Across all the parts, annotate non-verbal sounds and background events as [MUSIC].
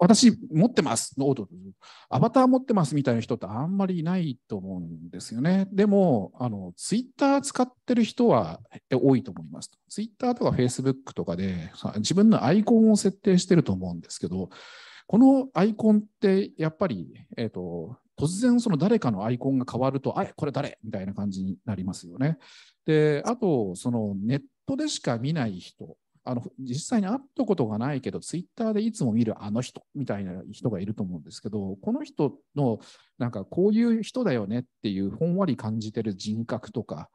私持ってますの音アバター持ってますみたいな人ってあんまりいないと思うんですよね。でも、あの、ツイッター使ってる人は多いと思います。ツイッターとかフェイスブックとかで自分のアイコンを設定してると思うんですけど、このアイコンってやっぱり、えっ、ー、と、突然その誰かのアイコンが変わると、あれこれ誰みたいな感じになりますよね。で、あと、そのネットでしか見ない人あの実際に会ったことがないけど、ツイッターでいつも見るあの人みたいな人がいると思うんですけど、この人のなんかこういう人だよねっていうほんわり感じてる人格とか、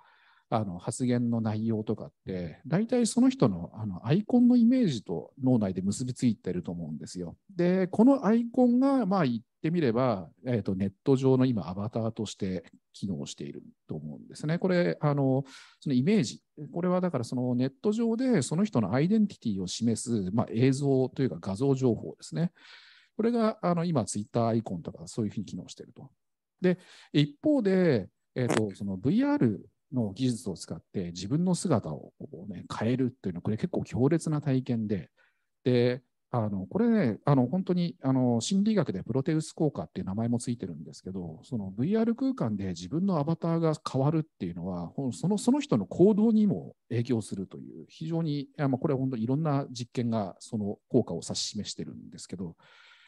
あの発言の内容とかって大体その人のあのアイコンのイメージと脳内で結びついてると思うんですよ。でこのアイコンがまあ言ってみれば、えー、とネット上の今アバターとして機能していると思うんですね。これあのそのイメージこれはだからそのネット上でその人のアイデンティティを示す、まあ、映像というか画像情報ですね。これがあの今ツイッターアイコンとかそういうふうに機能していると。で一方でえーと、とその VR の技術を使って自分の姿をこう、ね、変えるっていうのはこれ結構強烈な体験でであのこれねあの本当にあの心理学でプロテウス効果っていう名前もついてるんですけどその VR 空間で自分のアバターが変わるっていうのはそのその人の行動にも影響するという非常にあこれは本当にいろんな実験がその効果を指し示してるんですけど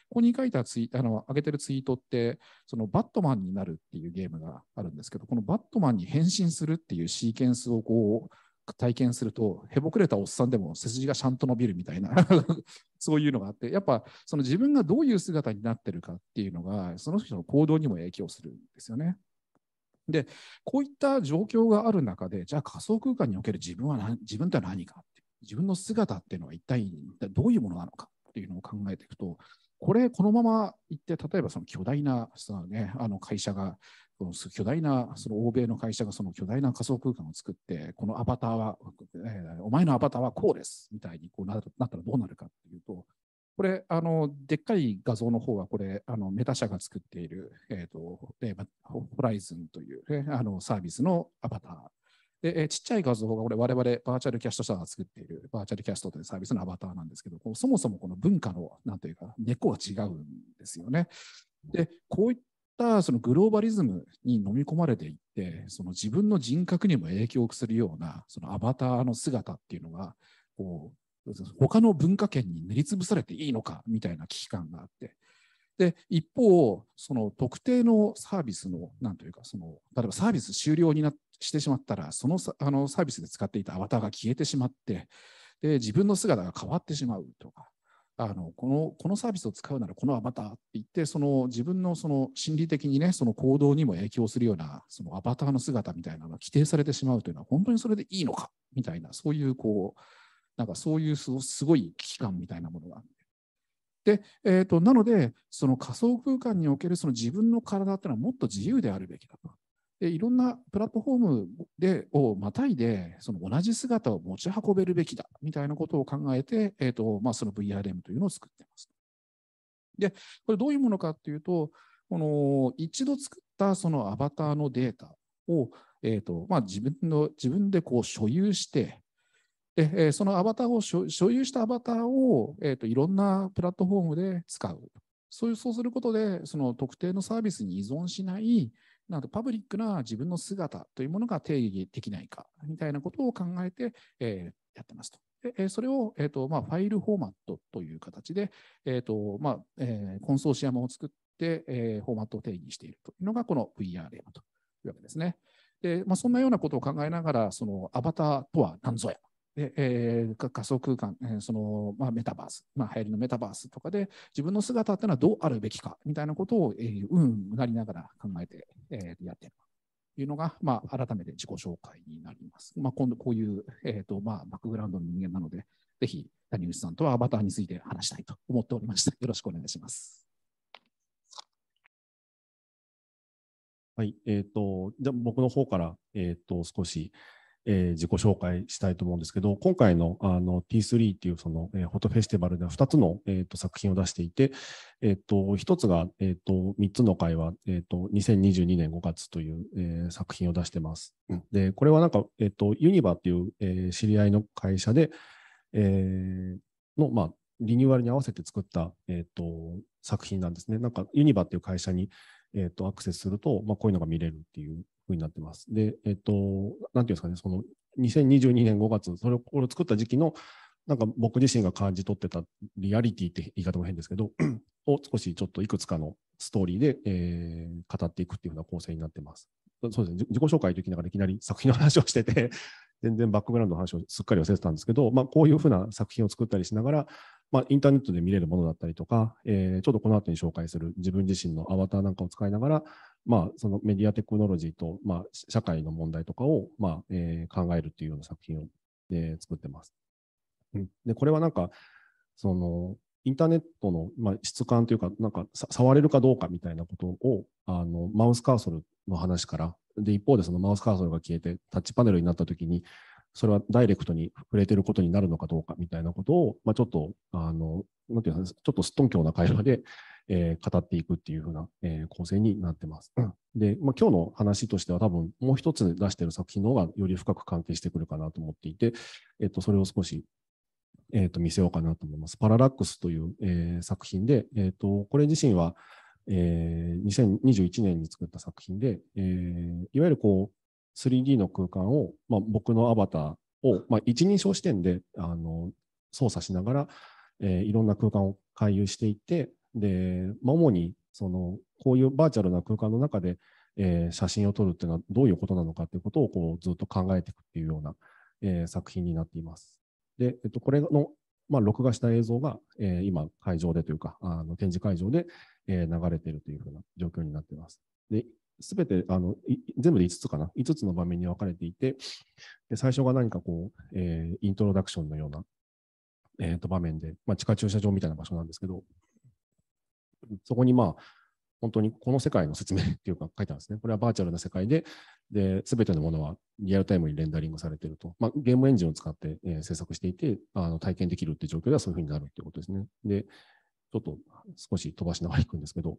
ここに書いたツイあの上げてるツイートって、そのバットマンになるっていうゲームがあるんですけど、このバットマンに変身するっていうシーケンスをこう体験すると、へぼくれたおっさんでも背筋がちゃんと伸びるみたいな [LAUGHS] そういうのがあって、やっぱその自分がどういう姿になってるかっていうのが、その人の行動にも影響するんですよね。で、こういった状況がある中で、じゃあ仮想空間における自分は何自分とは何かって、自分の姿っていうのは一体どういうものなのかっていうのを考えていくと、これ、このままいって、例えばその巨大なその、ね、あの会社が、その巨大な、その欧米の会社がその巨大な仮想空間を作って、このアバターは、えー、お前のアバターはこうですみたいにこうななったらどうなるかっていうと、これ、あのでっかい画像の方は、これ、あのメタ社が作っている、えーとえー、ホライズンという、ね、あのサービスのアバター。で、えちっちゃい画像がこれ我々バーチャルキャスト社が作っているバーチャルキャストというサービスのアバターなんですけど、こうそもそもこの文化の何というか根っこが違うんですよね。で、こういったそのグローバリズムに飲み込まれていって、その自分の人格にも影響するようなそのアバターの姿っていうのが、こう他の文化圏に塗りつぶされていいのかみたいな危機感があって、で一方、その特定のサービスの、なんというか、その例えばサービス終了になしてしまったら、そのあのサービスで使っていたアバターが消えてしまって、で自分の姿が変わってしまうとか、あのこのこのサービスを使うならこのアバターって言ってその自分のその心理的にねその行動にも影響するようなそのアバターの姿みたいなのが規定されてしまうというのは本当にそれでいいのかみたいなそういうこうなんかそういうすごい危機感みたいなものがで、えーと、なので、その仮想空間におけるその自分の体っていうのはもっと自由であるべきだと。でいろんなプラットフォームでをまたいで、その同じ姿を持ち運べるべきだみたいなことを考えて、えーとまあ、その VRM というのを作っています。で、これどういうものかっていうと、この一度作ったそのアバターのデータを、えーとまあ、自分の自分でこう所有して、で、えそのアバターを所有したアバターを、えーと、といろんなプラットフォームで使う。そういうそうすることで、その特定のサービスに依存しない、なんとパブリックな自分の姿というものが定義できないかみたいなことを考えて、えー、やってますと。でそれを、えーとまあ、ファイルフォーマットという形で、えーとまあえー、コンソーシアムを作って、えー、フォーマットを定義しているというのがこの VRM というわけですね。でまあ、そんなようなことを考えながら、そのアバターとは何ぞやで、えー、仮想空間、えー、その、まあ、メタバース、まあ、流行りのメタバースとかで、自分の姿ってのはどうあるべきか、みたいなことを、えー、うんうなりながら考えて、えー、やってるというのが、まあ、改めて自己紹介になります。まあ、今度、こういう、えーとまあ、バックグラウンドの人間なので、ぜひ、谷口さんとはアバターについて話したいと思っておりました。よろしくお願いします。はい、えっ、ー、と、じゃあ僕の方から、えっ、ー、と、少し、えー、自己紹介したいと思うんですけど、今回のあの T3 っていうその、えー、フォトフェスティバルでは2つの、えーと、作品を出していて、えーと、1つが、えーと、3つの会は、えー、と2022年5月という、えー、作品を出してます。うん、で、これはなんか、えー、とユニバっていう、えー、知り合いの会社で、えー、の、まあ、リニューアルに合わせて作った、えー、と作品なんですね。なんかユニバっていう会社に、えー、とアクセスすると、まあ、こういうのが見れるっていうふうになってます。で、えっ、と、なんていうんですかね、その2022年5月、それをこれを作った時期の、なんか僕自身が感じ取ってたリアリティって言い方も変ですけど、[CLEARS THROAT] を少しちょっといくつかのストーリーで、えー、語っていくっていうような構成になってます。そうですね、自己紹介ときながらいきなり作品の話をしてて、[LAUGHS] 全然バックグラウンドの話をすっかり忘れてたんですけど、まあ、こういうふうな作品を作ったりしながら、まあ、インターネットで見れるものだったりとか、えー、ちょっとこの後に紹介する自分自身のアバターなんかを使いながら、まあ、そのメディアテクノロジーと、まあ、社会の問題とかを、まあえー、考えるっていうような作品を、えー、作ってます。で、これはなんか、その、インターネットの、まあ、質感というか、なんか触れるかどうかみたいなことを、あのマウスカーソルの話から、で、一方でそのマウスカーソルが消えてタッチパネルになったときに、それはダイレクトに触れてることになるのかどうかみたいなことを、まあ、ちょっと、あの、なんていうか、ちょっとすっとんきょうな会話で、えー、語っていくっていうな、えー、構成になってます。で、まあ、今日の話としては多分もう一つ出してる作品の方がより深く関係してくるかなと思っていて、えと、それを少し、えと、見せようかなと思います。パララックスという、えー、作品で、えと、これ自身は、えー、2021年に作った作品で、えー、いわゆるこう 3D の空間を、まあ、僕のアバターを、まあ、一人称視点であの操作しながら、えー、いろんな空間を回遊していって、で、まあ、主にそのこういうバーチャルな空間の中で、えー、写真を撮るっていうのはどういうことなのかっていうことをこうずっと考えていくっていうような、えー、作品になっています。で、えっと、これの、まあ、録画した映像が、えー、今会場でというかあの展示会場で、え流れているというふうな状況になっています。ですべてあの全部で5つかな、5つの場面に分かれていて、で最初が何かこう、えイントロダクションのような、えー、と場面で、まあ、地下駐車場みたいな場所なんですけど、そこにまあ、本当にこの世界の説明っていうか書いてあるんですね。これはバーチャルな世界で、で、すべてのものはリアルタイムにレンダリングされていると。まあ、ゲームエンジンを使って、えー、制作していて、あの体験できるって状況ではそういうふうになるっていうことですね。で、ちょっと少し飛ばしながら行くんですけど、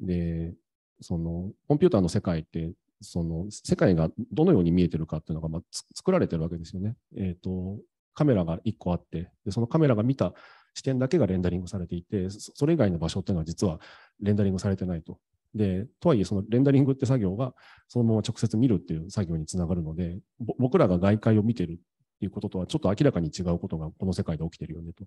で、その、コンピューターの世界って、その、世界がどのように見えてるかっていうのが、まあ、作られてるわけですよね。えっ、ー、と、カメラが1個あって、で、そのカメラが見た視点だけがレンダリングされていて、それ以外の場所っていうのは実はレンダリングされてないと。で、とはいえ、そのレンダリングって作業がそのまま直接見るっていう作業につながるので、僕らが外界を見てるっていうこととはちょっと明らかに違うことがこの世界で起きてるよねと。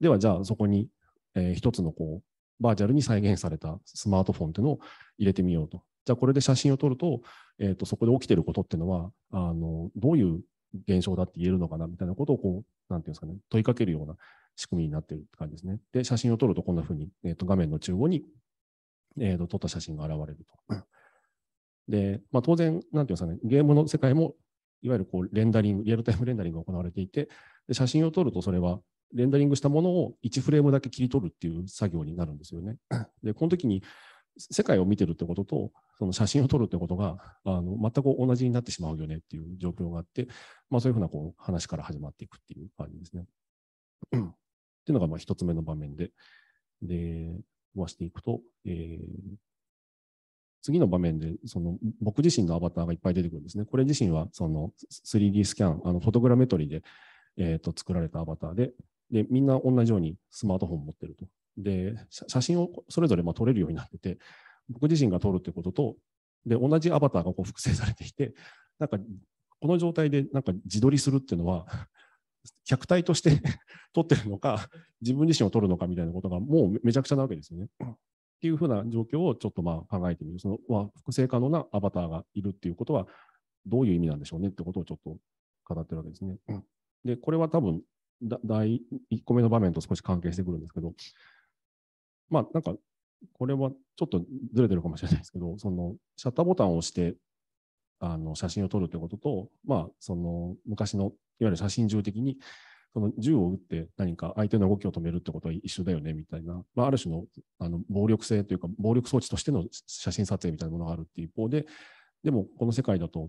では、じゃあそこに、えー、一つのこう、バーチャルに再現されたスマートフォンっていうのを入れてみようと。じゃあこれで写真を撮ると、えっ、ー、と、そこで起きてることっていうのは、あの、どういう現象だって言えるのかなみたいなことをこう、なんていうんですかね、問いかけるような仕組みになってるって感じですね。で、写真を撮るとこんな風に、えー、と画面の中央に、えー、と撮った写真が現れると。で、まあ、当然、なんていうんですかね、ゲームの世界も、いわゆるこうレンダリング、リアルタイムレンダリングが行われていて、で写真を撮るとそれはレンダリングしたものを1フレームだけ切り取るっていう作業になるんですよね。で、この時に世界を見てるってことと、その写真を撮るってことがあの全く同じになってしまうよねっていう状況があって、まあ、そういうふうなこう話から始まっていくっていう感じですね。っていうのが、まあ、一つ目の場面で、で、はしていくと、えー、次の場面で、その、僕自身のアバターがいっぱい出てくるんですね。これ自身は、その、3D スキャン、あの、フォトグラメトリで、えっ、ー、と、作られたアバターで、で、みんな同じようにスマートフォン持ってると。で、写真をそれぞれまあ撮れるようになってて、僕自身が撮るってことと、で、同じアバターがこう複製されていて、なんか、この状態でなんか自撮りするっていうのは客体として [LAUGHS] 取ってるのか、自分自身を取るのかみたいなことがもうめちゃくちゃなわけですよね。っていうふうな状況をちょっとまあ考えてみる。そのまあ、複製可能なアバターがいるっていうことは、どういう意味なんでしょうねってことをちょっと語ってるわけですね。で、これは多分、第1個目の場面と少し関係してくるんですけど、まあなんか、これはちょっとずれてるかもしれないですけど、そのシャッターボタンを押してあの写真を撮るということと、まあ、その昔のいわゆる写真銃的にその銃を撃って何か相手の動きを止めるってことは一緒だよねみたいな、まあ、ある種のあの暴力性というか暴力装置としての写真撮影みたいなものがあるっていう一方ででもこの世界だと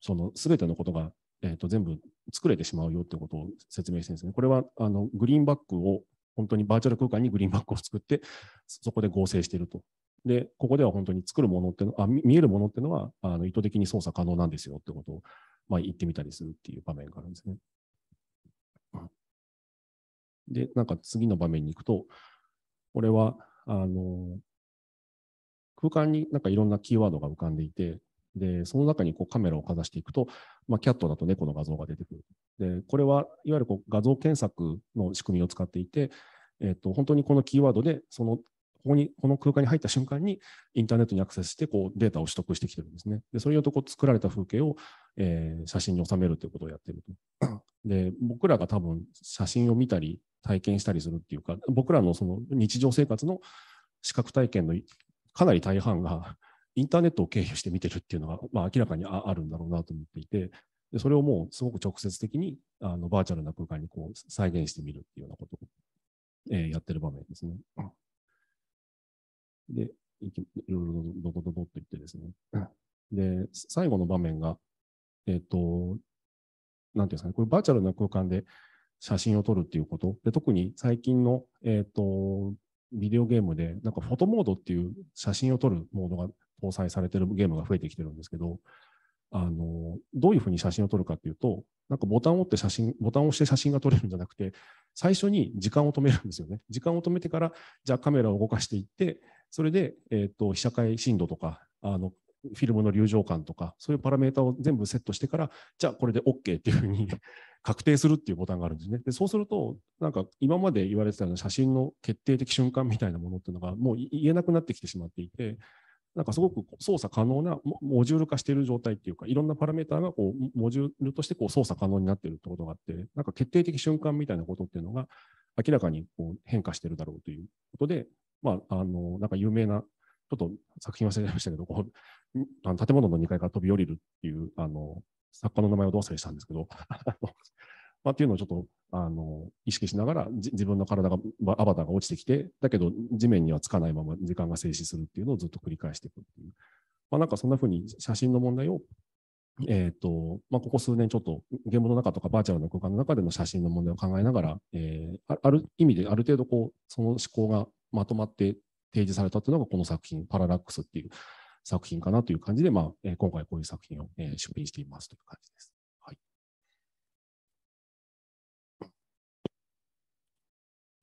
その全てのことが、えー、と全部作れてしまうよってことを説明してるんですね。これはあのグリーンバックを本当にバーチャル空間にグリーンバックを作ってそこで合成しているとで、ここでは本当に作るものってのあ見えるものっていうのはあの意図的に操作可能なんですよってことを、まあ、言ってみたりするっていう場面があるんですね。で、なんか次の場面に行くと、これはあの空間になんかいろんなキーワードが浮かんでいて、で、その中にこうカメラをかざしていくと、まあ、キャットだと猫の画像が出てくる。で、これはいわゆるこう画像検索の仕組みを使っていて、えっと、本当にこのキーワードでそのここに、この空間に入った瞬間に、インターネットにアクセスして、こう、データを取得してきてるんですね。で、それうとこ作られた風景を、えー、写真に収めるということをやってると。で、僕らが多分、写真を見たり、体験したりするっていうか、僕らのその日常生活の視覚体験のかなり大半が、インターネットを経由して見てるっていうのが、まあ、明らかにあるんだろうなと思っていて、でそれをもうすごく直接的にあのバーチャルな空間にこう再現してみるっていうようなことを、えー、やってる場面ですね。で、いきいろいろドドドドていってですね。で、最後の場面が、えっ、ー、と、なんていうんですかね、これバーチャルな空間で写真を撮るっていうこと。で、特に最近の、えっ、ー、と、ビデオゲームで、なんかフォトモードっていう写真を撮るモードが搭載されてるゲームが増えてきてるんですけど、あの、どういうふうに写真を撮るかっていうと、なんかボタンを押って写真、ボタンを押して写真が撮れるんじゃなくて、最初に時間を止めるんですよね。時間を止めてから、じゃあカメラを動かしていって、それで、えーと、被写界深度とかあのフィルムの流浄感とかそういうパラメータを全部セットしてからじゃあこれで OK っていうふうに [LAUGHS] 確定するっていうボタンがあるんですね。でそうするとなんか今まで言われてたような写真の決定的瞬間みたいなものっていうのがもう言えなくなってきてしまっていてなんかすごく操作可能なモジュール化している状態っていうかいろんなパラメータがこうモジュールとしてこう操作可能になっているってことがあってなんか決定的瞬間みたいなことっていうのが明らかにこう変化してるだろうということで、まあ、あの、なんか有名な、ちょっと作品忘れちゃいましたけど、こうあの建物の2階から飛び降りるっていう、あの、作家の名前をどうせしたんですけど、[LAUGHS] まあ、っていうのをちょっとあの意識しながら自分の体がアバターが落ちてきてだけど地面にはつかないまま時間が静止するっていうのをずっと繰り返していくっていう、まあ、なんかそんなふうに写真の問題を、えーとまあ、ここ数年ちょっと現場の中とかバーチャルの空間の中での写真の問題を考えながら、えー、ある意味である程度こうその思考がまとまって提示されたというのがこの作品、パララックスっていう作品かなという感じで、まあ、え今回こういう作品を、え出品していますという感じです。はい。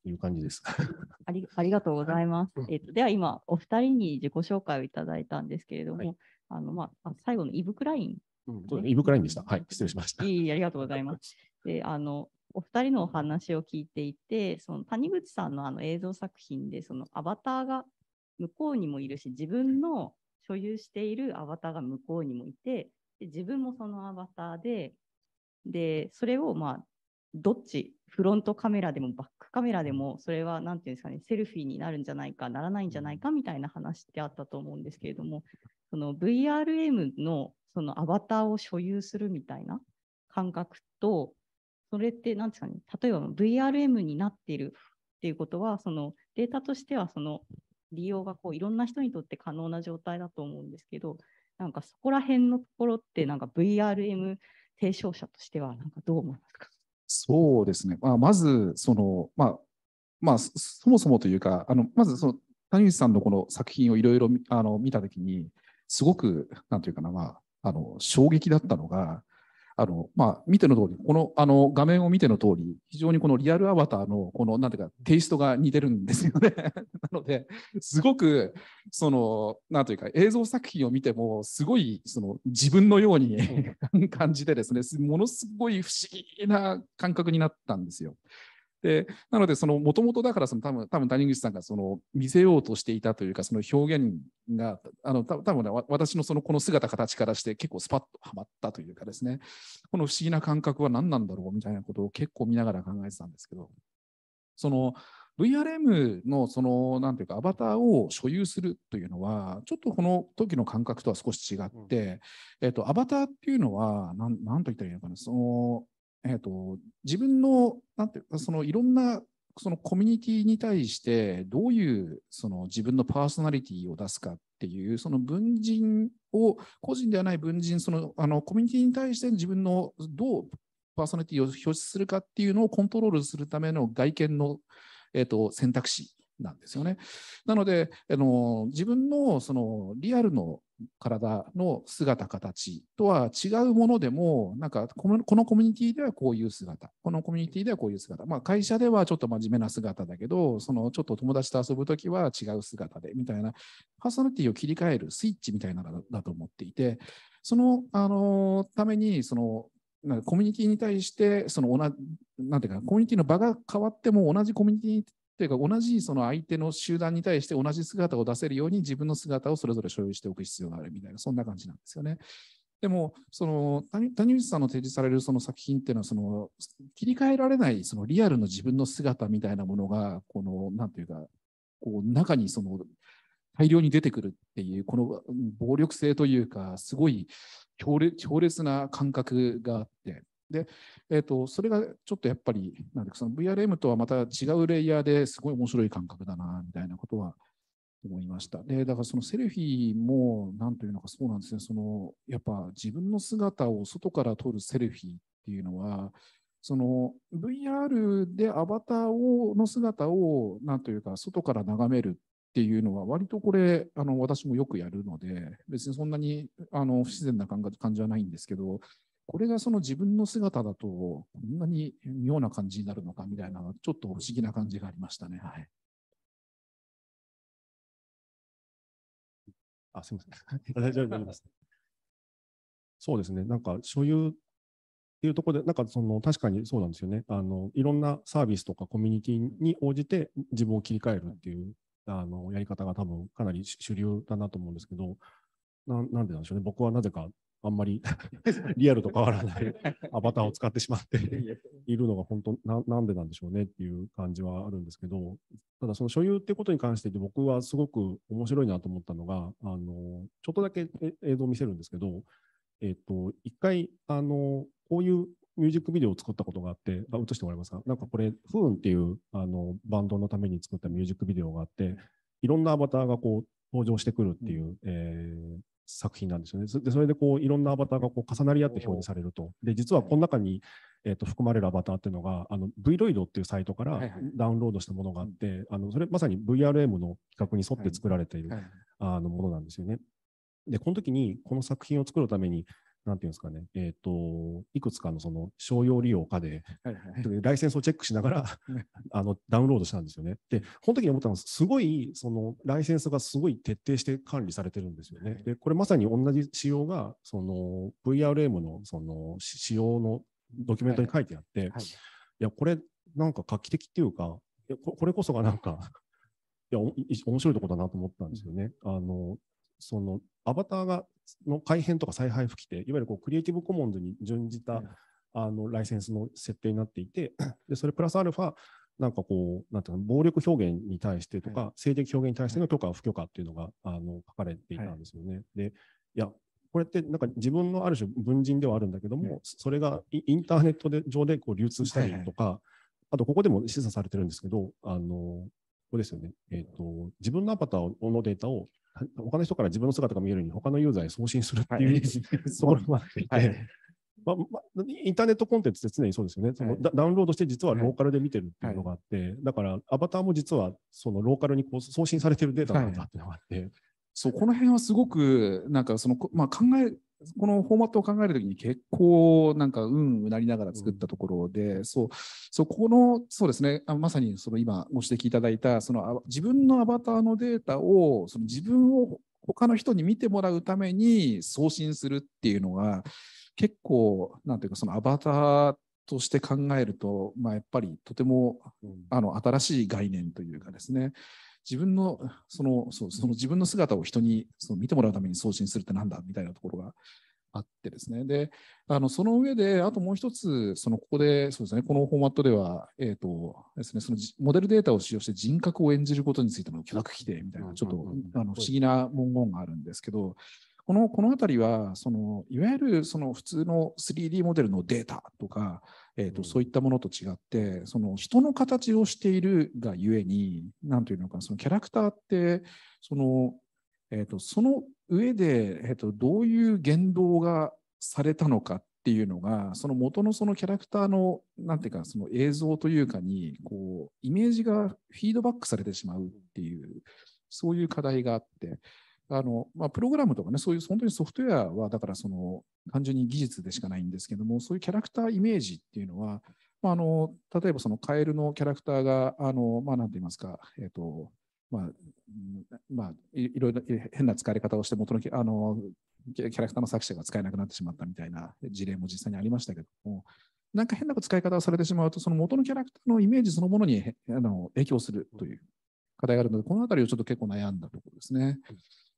という感じですあり。ありがとうございます。えと、では今、お二人に自己紹介をいただいたんですけれども、はい、あのまあ、最後のイブ・クライン、うん、イブ・クラインでした。はい、失礼しました。いい、ありがとうございます。[LAUGHS] であのお二人のお話を聞いていてその谷口さんのあの映像作品でそのアバターが向こうにもいるし自分の所有しているアバターが向こうにもいてで自分もそのアバターででそれをまあどっちフロントカメラでもバックカメラでもそれは何て言うんですかねセルフィーになるんじゃないかならないんじゃないかみたいな話ってあったと思うんですけれどもその VRM のそのアバターを所有するみたいな感覚とそれって何ですかね、例えば VRM になっているっていうことは、そのデータとしてはその利用がこういろんな人にとって可能な状態だと思うんですけど、なんかそこら辺のところって、なんか VRM 提唱者としては、なんかどう思いますかそうですね、まあ、まずその、まあまあ、そもそもというか、あのまずその谷口さんのこの作品をいろいろ見たときに、すごく、なんていうかな、まあ、あの衝撃だったのが、あの、まあ、見ての通り、この、あの、画面を見ての通り、非常にこのリアルアバターの、この、なんていうか、テイストが似てるんですよね。[LAUGHS] なので、すごく、その、なんというか、映像作品を見ても、すごい、その、自分のように [LAUGHS] 感じてですね、ものすごい不思議な感覚になったんですよ。でなのでそのもともとだからその多分多分谷口さんがその見せようとしていたというかその表現があの多分ね私のそのこの姿形からして結構スパッとはまったというかですねこの不思議な感覚は何なんだろうみたいなことを結構見ながら考えてたんですけどその VRM のその何ていうかアバターを所有するというのはちょっとこの時の感覚とは少し違って、えっと、アバターっていうのは何と言ったらいいのかなそのえーと、自分のなんてそのいろんなそのコミュニティに対してどういうその自分のパーソナリティを出すかっていうその文人を個人ではない文人そのあのコミュニティに対して自分のどうパーソナリティを表示するかっていうのをコントロールするための外見の、えーと選択肢なんですよね。なので、あの自分のそのリアルの体の姿形とは違うものでもなんかこのこのコミュニティではこういう姿このコミュニティではこういう姿、まあ、会社ではちょっと真面目な姿だけどそのちょっと友達と遊ぶ時は違う姿でみたいなパーソナリティを切り替えるスイッチみたいなのだと思っていてそのあのためにそのコミュニティに対してその同じなんていうかコミュニティの場が変わっても同じコミュニティというか同じその相手の集団に対して同じ姿を出せるように自分の姿をそれぞれ所有しておく必要があるみたいなそんな感じなんですよね。でもその谷口さんの提示されるその作品っていうのはその切り替えられないそのリアルの自分の姿みたいなものがこの何ていうかこう中にその大量に出てくるっていうこの暴力性というかすごい強烈な感覚があってで、えーと、それがちょっとやっぱりなんでその VRM とはまた違うレイヤーですごい面白い感覚だなみたいなことは思いました。で、だからそのセルフィーも、なんというのかそうなんですね、そのやっぱ自分の姿を外から撮るセルフィーっていうのは、その VR でアバターをの姿を、なんというか、外から眺めるっていうのは、割とこれ、あの私もよくやるので、別にそんなにあの不自然な感じはないんですけど、これがその自分の姿だと、こんなに妙な感じになるのかみたいな、ちょっと不思議な感じがありましたね。はい。あ、すみません。[LAUGHS] 大丈夫です。そうですね。なんか所有っていうところで、なんかその確かにそうなんですよね。あのいろんなサービスとかコミュニティに応じて自分を切り替えるっていう、あのやり方が多分かなり主流だなと思うんですけど、ななんでなんでしょうね。僕はなぜかあんまり [LAUGHS] リアルと変わらない [LAUGHS] アバターを使ってしまっているのが本当な、なんでなんでしょうねっていう感じはあるんですけど、ただその所有ってことに関して僕はすごく面白いなと思ったのが、あの、ちょっとだけ映像を見せるんですけど、えっ、と、一回、あの、こういうミュージックビデオを作ったことがあって、あ映してもらえますかなんかこれ、フーンっていうあのバンドのために作ったミュージックビデオがあって、いろんなアバターがこう登場してくるっていう、うん、えー、作品なんですよね。でそれでこういろんなアバターがこう重なり合って表示されると。で実はこの中に、えーと、含まれるアバターっていうのがあの v ロイドっていうサイトからダウンロードしたものがあって、はいはい、あのそれまさに VRM の企画に沿って作られている、はいはい、あのものなんですよね。でこの時にこの作品を作るためになんていうんですかね、えっ、ー、と、いくつかのその商用利用かで、はいはい、ライセンスをチェックしながら [LAUGHS] あのダウンロードしたんですよね。で、この時に思ったのは、すごい、そのライセンスがすごい徹底して管理されてるんですよね。はい、で、これまさに同じ仕様が、その VRM のその仕様のドキュメントに書いてあって、はいはい、いや、これなんか画期的っていうか、いやこれこそがなんかいや、面白いとこだなと思ったんですよね。うん、あの、そのアバターがの改変とか再配布規定、いわゆるこうクリエイティブコモンズに準じた、あのライセンスの設定になっていて、[CLEARS THROAT] でそれプラスアルファ、なんかこう、なんていうの、暴力表現に対してとか、性的表現に対しての許可、不許可っていうのがあの書かれていたんですよね。で、いや、これってなんか自分のある種文人ではあるんだけども、それがインターネットで上でこう流通したりとか、あとここでも示唆されてるんですけど、あのここですよね、えーと、自分のアバターのデータを他の人から自分の姿が見えるように、他のユーザーに送信するっていう、はい、ところもあってはいまあまあ、インターネットコンテンツって常にそうですよね、その、ダウンロードして実はローカルで見てるっていうのがあって、はい、だからアバターも実はそのローカルにこう送信されてるデータなんだっていうのがあって。そうこの辺はすごくなんかその、まあ、考えこのフォーマットを考えるときに結構なんかうんうなりながら作ったところで、うん、そうそこのそうですねまさにその今ご指摘いただいたその自分のアバターのデータをその自分を他の人に見てもらうために送信するっていうのが結構なんていうかそのアバターとして考えると、まあ、やっぱりとても、あの新しい概念というかですね自分のそのそうその自分の姿を人にその見てもらうために送信するってなんだみたいなところがあってですね。で、あのその上で、あともう一つ、そのここで、そうですね、このフォーマットでは、えっ、ー、とですね、そのモデルデータを使用して人格を演じることについての許諾規定みたいな、ちょっと、不思議な文言があるんですけど、このこの辺りはその、いわゆるその普通の 3D モデルのデータとか、えーと、うん、そういったものと違ってその人の形をしているがゆえに何というのかそのキャラクターってその,、えーと、その上で、えーと、とどういう言動がされたのかっていうのがその元のそのキャラクターの何ていうかその映像というかにこうイメージがフィードバックされてしまうっていうそういう課題があってあのまあ、プログラムとかね、そういう本当にソフトウェアは、だからその単純に技術でしかないんですけども、そういうキャラクターイメージっていうのは、まあ、あの例えばそのカエルのキャラクターが、あのまあ、なんて言いますか、えっ、ー、とまあまあ、いろいろ変な使われ方をして、元のあのキャラクターの作者が使えなくなってしまったみたいな事例も実際にありましたけども、なんか変な使い方をされてしまうと、その元のキャラクターのイメージそのものにあの影響するという課題があるので、このあたりをちょっと結構悩んだところですね。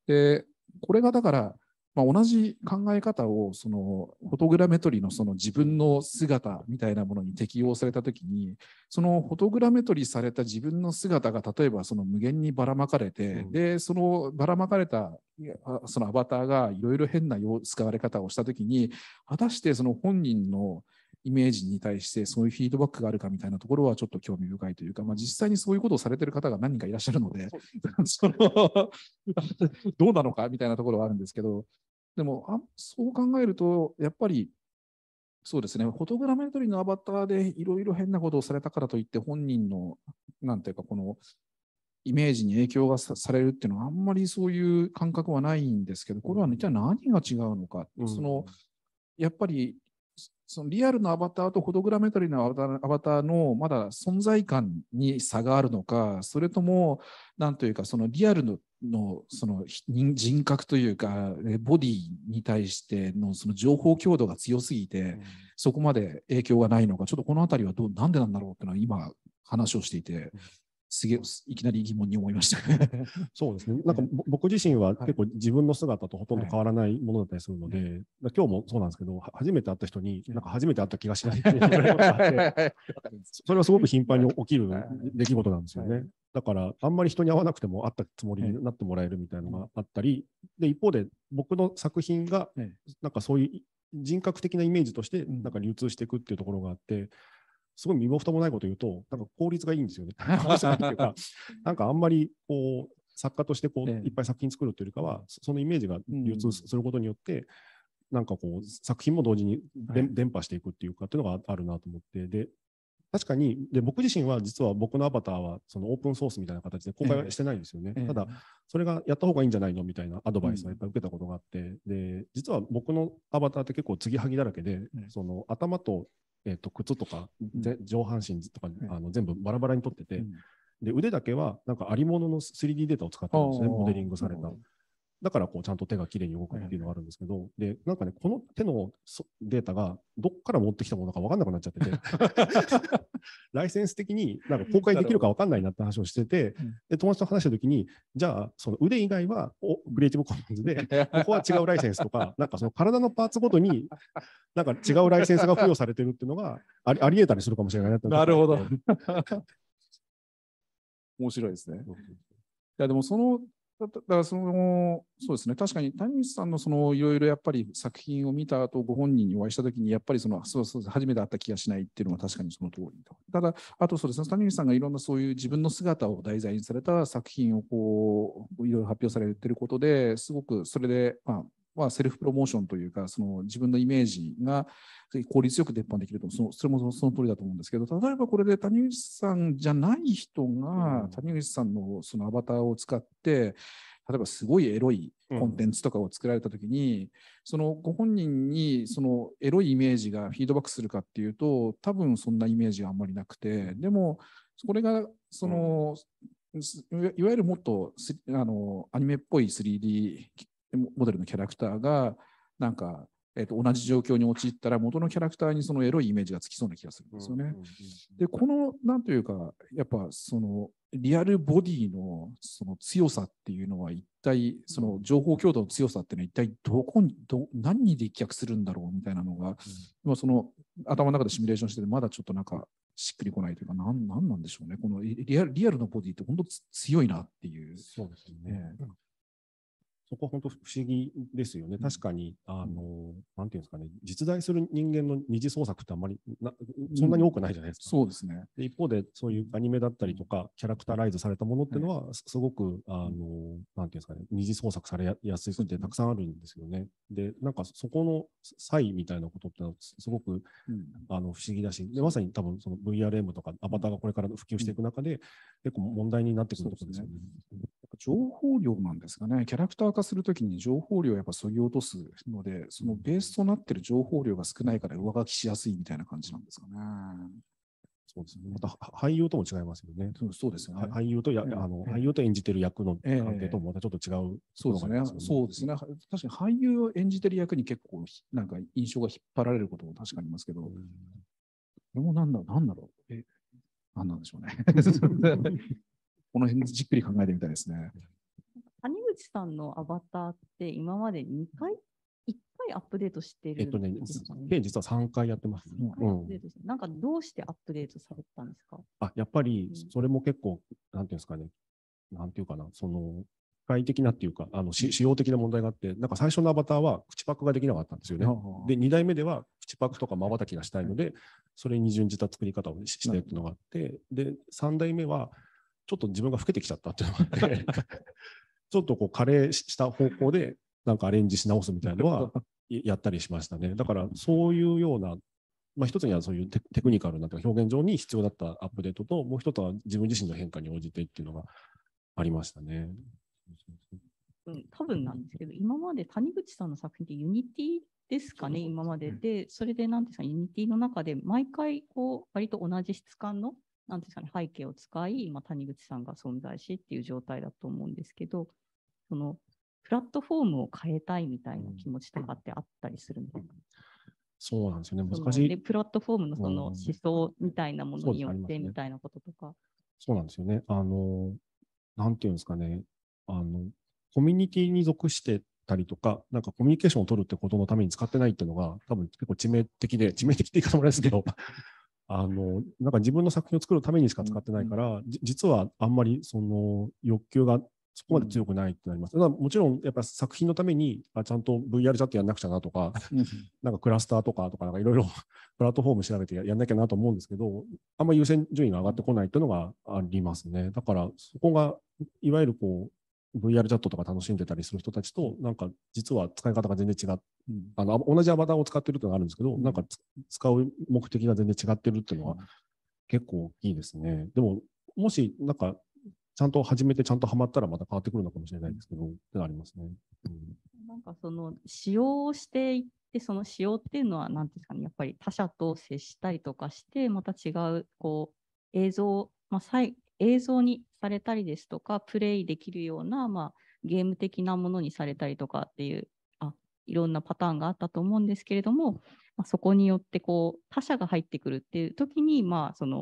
でこれがだから、まあ、同じ考え方をそのフォトグラメトリのその自分の姿みたいなものに適用された時にそのフォトグラメトリされた自分の姿が例えばその無限にばらまかれて、うん、でそのばらまかれたそのアバターがいろいろ変な使われ方をした時に果たしてその本人のイメージに対してそういうフィードバックがあるかみたいなところはちょっと興味深いというか、まあ、実際にそういうことをされてる方が何人かいらっしゃるので、そ [LAUGHS] のどうなのかみたいなところはあるんですけど、でもあそう考えると、やっぱりそうですね、フォトグラメトリーのアバターでいろいろ変なことをされたからといって、本人の、なんていうか、このイメージに影響がされるっていうのは、あんまりそういう感覚はないんですけど、これはね、一体何が違うのか、うん、そのやっぱりそのリアルのアバターとフォトグラメトリーのアバターのまだ存在感に差があるのか、それとも、なんというか、そのリアルののその人格というか、ボディに対してのその情報強度が強すぎて、そこまで影響がないのか、ちょっとこの辺りはどうなんでなんだろうっていうのは、今、話をしていて、すげいきなり疑問に思いました [LAUGHS] そうですね、なんか僕自身は結構自分の姿とほとんど変わらないものだったりするので、はい、今日もそうなんですけど、初めて会った人に、なんか初めて会った気がしないいう [LAUGHS] それはすごく頻繁に起きる出来事なんですよね。だから、あんまり人に会わなくても会ったつもりになってもらえるみたいなのがあったり、で一方で、僕の作品が、なんかそういう人格的なイメージとして、なんか流通していくっていうところがあって、すごい身も蓋もないこと言うと、なんか効率がいいんですよね。なんかあんまりこう作家としてこう、いっぱい作品作るというよりかは、そのイメージが流通することによって、うん、なんかこう作品も同時に、はい、伝播していくっていうかっていうのがあるなと思って、で確かにで僕自身は実は僕のアバターはそのオープンソースみたいな形で公開はしてないんですよね、ええ、ただそれがやった方がいいんじゃないのみたいなアドバイスはやっぱり受けたことがあって、うん、で実は僕のアバターって結構継ぎはぎだらけで、うん、その頭とえー、と靴とか、上半身とか、あの全部バラバラに撮ってて、で腕だけはなんかありものの 3D データを使ってるんですね、モデリングされた。だからこうちゃんと手がきれいに動くっていうのがあるんですけど、でなんかねこの手のデータがどっから持ってきたものか分かんなくなっちゃってて [LAUGHS] ライセンス的になんか公開できるか分かんないなって話をしててで友達と話した時にじゃあその腕以外はおグリーティブコマンズで [LAUGHS] ここは違うライセンスとかなんかその体のパーツごとになんか違うライセンスが付与されてるっていうのがありあり得たりするかもしれないなってなるほど面白いですね。いやでもそのだからそのそうですね確かに谷口さんのそのいろいろやっぱり作品を見た後ご本人にお会いした時にやっぱりそのそうそう初めて会った気がしないっていうのは確かにその通りとただあとそうですね谷口さんがいろんなそういう自分の姿を題材にされた作品をこういろいろ発表されてることですごくそれでまああ、セルフプロモーションというか、その自分のイメージが効率よく鉄板できると、そのそれもその通りだと思うんですけど、例えばこれで谷口さんじゃない人が、谷口さんのそのアバターを使って、例えばすごいエロいコンテンツとかを作られた時に、うん、そのご本人にそのエロいイメージがフィードバックするかっていうと多分そんなイメージがあんまりなくてでもこれがその、うん、いわゆるもっとあのアニメっぽい 3D モデルのキャラクターがなんか、えー、と同じ状況に陥ったら元のキャラクターにそのエロいイメージがつきそうな気がするんですよね。でこのなんというかやっぱそのリアルボディのその強さっていうのは一体その情報強度の強さっていうのは一体どこにど何に立脚するんだろうみたいなのが、うん、その頭の中でシミュレーションしててまだちょっとなんかしっくりこないというか何なんなんでしょうねこのリアルリアルのボディって本当つ強いなっていう。そうですね、うんそこは本当不思議ですよね。確かに、あの、なんていうんですかね、実在する人間の二次創作ってあんまりな、そんなに多くないじゃないですか。そうですね。で一方で、そういうアニメだったりとか、キャラクターライズされたものっていうのは、すごく、あの、なんていうんですかね、二次創作されやすいってたくさんあるんですよね。で、なんかそこの差異みたいなことってのは、すごく、あの、不思議だし、で、まさに多分その VRM とかアバターがこれから普及していく中で、結構問題になってくるところですよね。情報量なんですかね、キャラクター化するときに情報量をやっぱそぎ落とすので、そのベースとなってる情報量が少ないから上書きしやすいみたいな感じなんですかね。そうですね。また俳優とも違いますよね。そうですね。俳優とや、えー、あの、俳優と演じてる役の関係ともまたちょっと違う、ね、そうですね。そうですね。確かに俳優を演じてる役に結構なんか印象が引っ張られることも確かにありますけど、これもなんだなんだろう。え、なんなんでしょうね。[LAUGHS] [LAUGHS] この辺じっくり考えてみたいですね。谷口さんのアバターって今まで2回、1回アップデートしてるえっとね、実は3回やってます。ん、なんかどうしてアップデートされたんですかあやっぱりそれも結構、なんていうんですかね、なんていうかな、その、機械的なっていうか、あの使用的な問題があって、なんか最初のアバターは口パクができなかったんですよね。で、2代目では口パクとかまばたきがしたいので、それに準じた作り方をしてっていうのがあって、で、3代目は、ちょっと自分が老けてきちゃったっていうのがあってちょっとこう加齢した方向でなんかアレンジし直すみたいなのは [LAUGHS] やったりしましたね。だからそういうような、まあ、一つにはそういうテクニカルな表現上に必要だったアップデートと、もう一つは自分自身の変化に応じてっていうのがありましたね。多分なんですけど、今まで谷口さんの作品ってユニティですかね、今までで、それでなてですか、ユニティの中で毎回こう割と同じ質感のなんですかね、背景を使い、まあ、谷口さんが存在しっていう状態だと思うんですけど、そのプラットフォームを変えたいみたいな気持ちとかってあったりするんですか、うん、そうなんですよね、難しい。プラットフォームのその思想みたいなものによってみたいなこととか。そうなんですよね。あの、なんていうんですかね、あの、コミュニティに属してたりとか、なんかコミュニケーションを取るってことのために使ってないっていうのが、多分結構致命的で、致命的って言い方もあいですけど、あのなんか自分の作品を作るためにしか使ってないから、うん、実はあんまりその欲求がそこまで強くないってなります。うん、だもちろんやっぱ作品のためにあちゃんと VR チャットやんなくちゃなとか、なんかクラスターとかとかいろいろプラットフォーム調べてやんなきゃなと思うんですけど、あんまり優先順位が上がってこないっていうのがありますね。だからそこがいわゆるこう VR チャットとか楽しんでたりする人たちと、なんか実は使い方が全然違う、うん、あの同じアバターを使ってるっていうのがあるんですけど、うん、なんか使う目的が全然違ってるっていうのは結構大きいですね。うん、でも、もしなんかちゃんと始めてちゃんとはまったらまた変わってくるのかもしれないですけど、ってありますね。なんかその使用していってその使用っていうのはんですかねやっぱり他者と接したりとかしてまた違うこう映像、まあ、映像にされたりですとか、プレイできるような、まあ、ゲーム的なものにされたりとかっていうあ、いろんなパターンがあったと思うんですけれども、まあ、そこによってこう他者が入ってくるっていう時に、まあ、その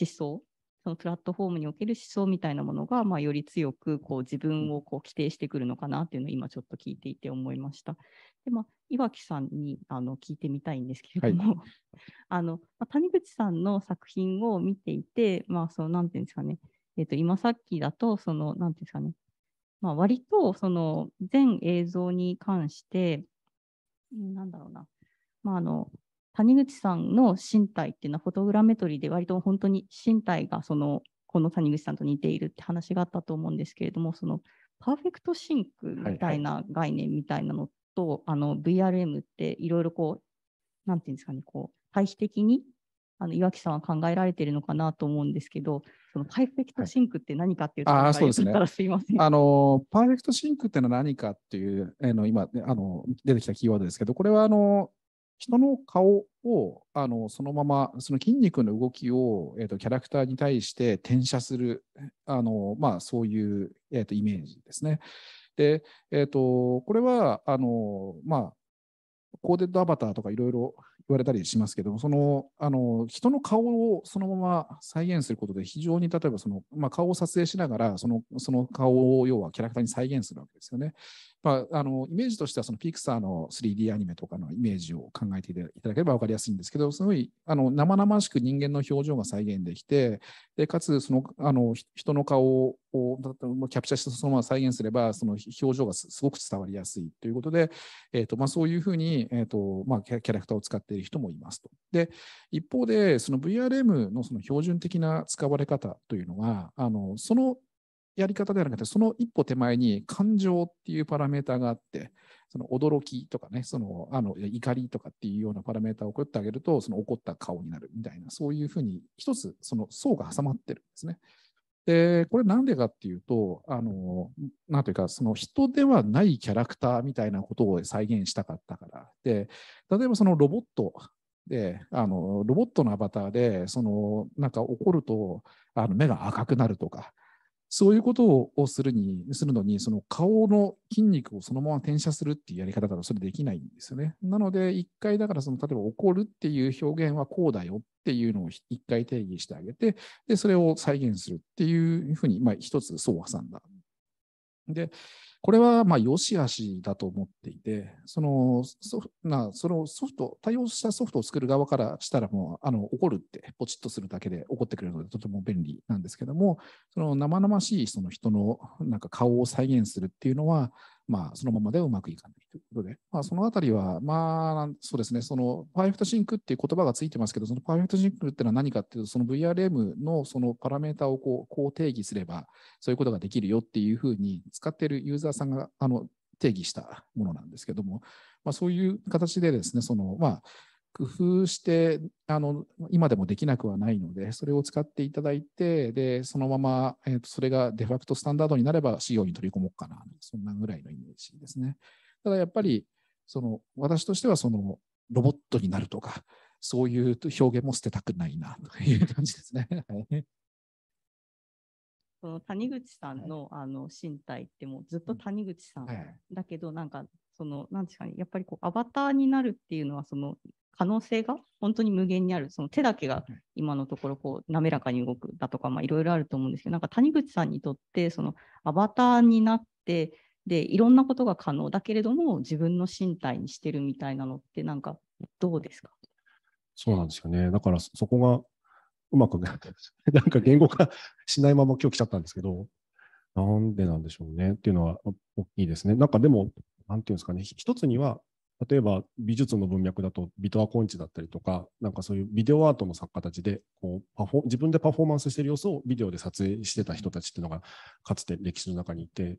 思想、そのプラットフォームにおける思想みたいなものが、まあ、より強くこう自分をこう規定してくるのかなっていうのを今ちょっと聞いていて思いました。でまあ、岩木さんにあの聞いてみたいんですけれども、はい、[LAUGHS] あのまあ、谷口さんの作品を見ていて、まあ、そのなんていうんですかね、えっ、ー、と、今さっきだと、その、なんていうんですかね、まあ、割と、その、全映像に関して、なんだろうな、まあ、あの、谷口さんの身体っていうのは、フォトグラメトリーで割と本当に身体が、その、この谷口さんと似ているって話があったと思うんですけれども、その、パーフェクトシンクみたいな概念みたいなのと、はいはい、VRM っていろいろこう、なんていうんですかね、こう、対比的にあの岩木さんは考えられているのかなと思うんですけど、そのパーフェクトシンクって何かっていうところからったらすいません。あ、のパーフェクトシンクってのは何かっていうあの今あの出てきたキーワードですけど、これはあの人の顔をあのそのままその筋肉の動きを、えーと、キャラクターに対して転写するあの、まあ、そういう、えーと、イメージですね。で、えーとこれはあの、まあ、コーデッドアバターとかいろいろ言われたりしますけども、そのあの人の顔をそのまま再現することで、非常に例えばその、まあ、顔を撮影しながらその、その顔を要はキャラクターに再現するわけですよね。まあ、あのイメージとしてはそのピクサーの 3D アニメとかのイメージを考えていただければ分かりやすいんですけど、すごいあの生々しく人間の表情が再現できて、でかつそのあの人の顔キャプチャーしてそのまま再現すればその表情がすごく伝わりやすいということで、えーとまあ、そういうふうに、えーとまあ、キャラクターを使っている人もいますと。で一方でその VRM のその標準的な使われ方というのは、あのそのやり方ではなくてその一歩手前に感情っていうパラメーターがあってその驚きとかねそのあの怒りとかっていうようなパラメーターを送ってあげるとその怒った顔になるみたいなそういうふうに一つその層が挟まってるんですね。で、これなんでかっていうと、あの、なんていうか、その人ではないキャラクターみたいなことを再現したかったから。で、例えばそのロボットで、あの、ロボットのアバターで、その、なんか怒ると、あの目が赤くなるとか、そういうことをするにするのに、その顔の筋肉をそのまま転写するっていうやり方だとそれできないんですよね。なので、一回だからその、例えば怒るっていう表現はこうだよっていうのを一回定義してあげて、で、それを再現するっていうふうに、まあ一つ層を挟んだで、これはまあ良し悪しだと思っていて、そのソフなそのソフト、対応したソフトを作る側からしたらもうあの怒るってポチッとするだけで怒ってくれるのでとても便利なんですけども、その生々しいその人のなんか顔を再現するっていうのは、まあ、そのままではうまくいかないということで、まあ、そのあたりは、まあ、そうですね、そのパーフェクトシンクっていう言葉がついてますけど、そのパーフェクトシンクっていうのは何かっていうと、その VRM のそのパラメータをこうこう定義すれば、そういうことができるよっていうふうに使っているユーザーさんがあの定義したものなんですけども、まあ、そういう形でですね、そのまあ工夫してあの今でもできなくはないのでそれを使っていただいてでそのまま、えー、とそれがデファクトスタンダードになれば仕様に取り込もうかなそんなぐらいのイメージですねただやっぱりその私としてはそのロボットになるとかそういう表現も捨てたくないなという感じですね。そ [LAUGHS] の谷口さんの,、あの身体ってもうずっと谷口さん、だけどなんかそのなんですかねやっぱりこうアバターになるっていうのはその可能性が本当に無限にある、その手だけが今のところこう滑らかに動くだとか、いろいろあると思うんですけど、なんか谷口さんにとって、そのアバターになって、でいろんなことが可能だけれども、自分の身体にしてるみたいなのって、なんかどうですかそうなんですよね。だからそこがうまく、[LAUGHS] なんか言語化しないまま今日来ちゃったんですけど、なんでなんでしょうねっていうのは大きいですね。なんかでも、なんていうんですかね、一つには、例えば美術の文脈だとビトアコンチだったりとか、なんかそういうビデオアートの作家たちでこうパフォ、自分でパフォーマンスしてる様子をビデオで撮影してた人たちっていうのが、かつて歴史の中にいて、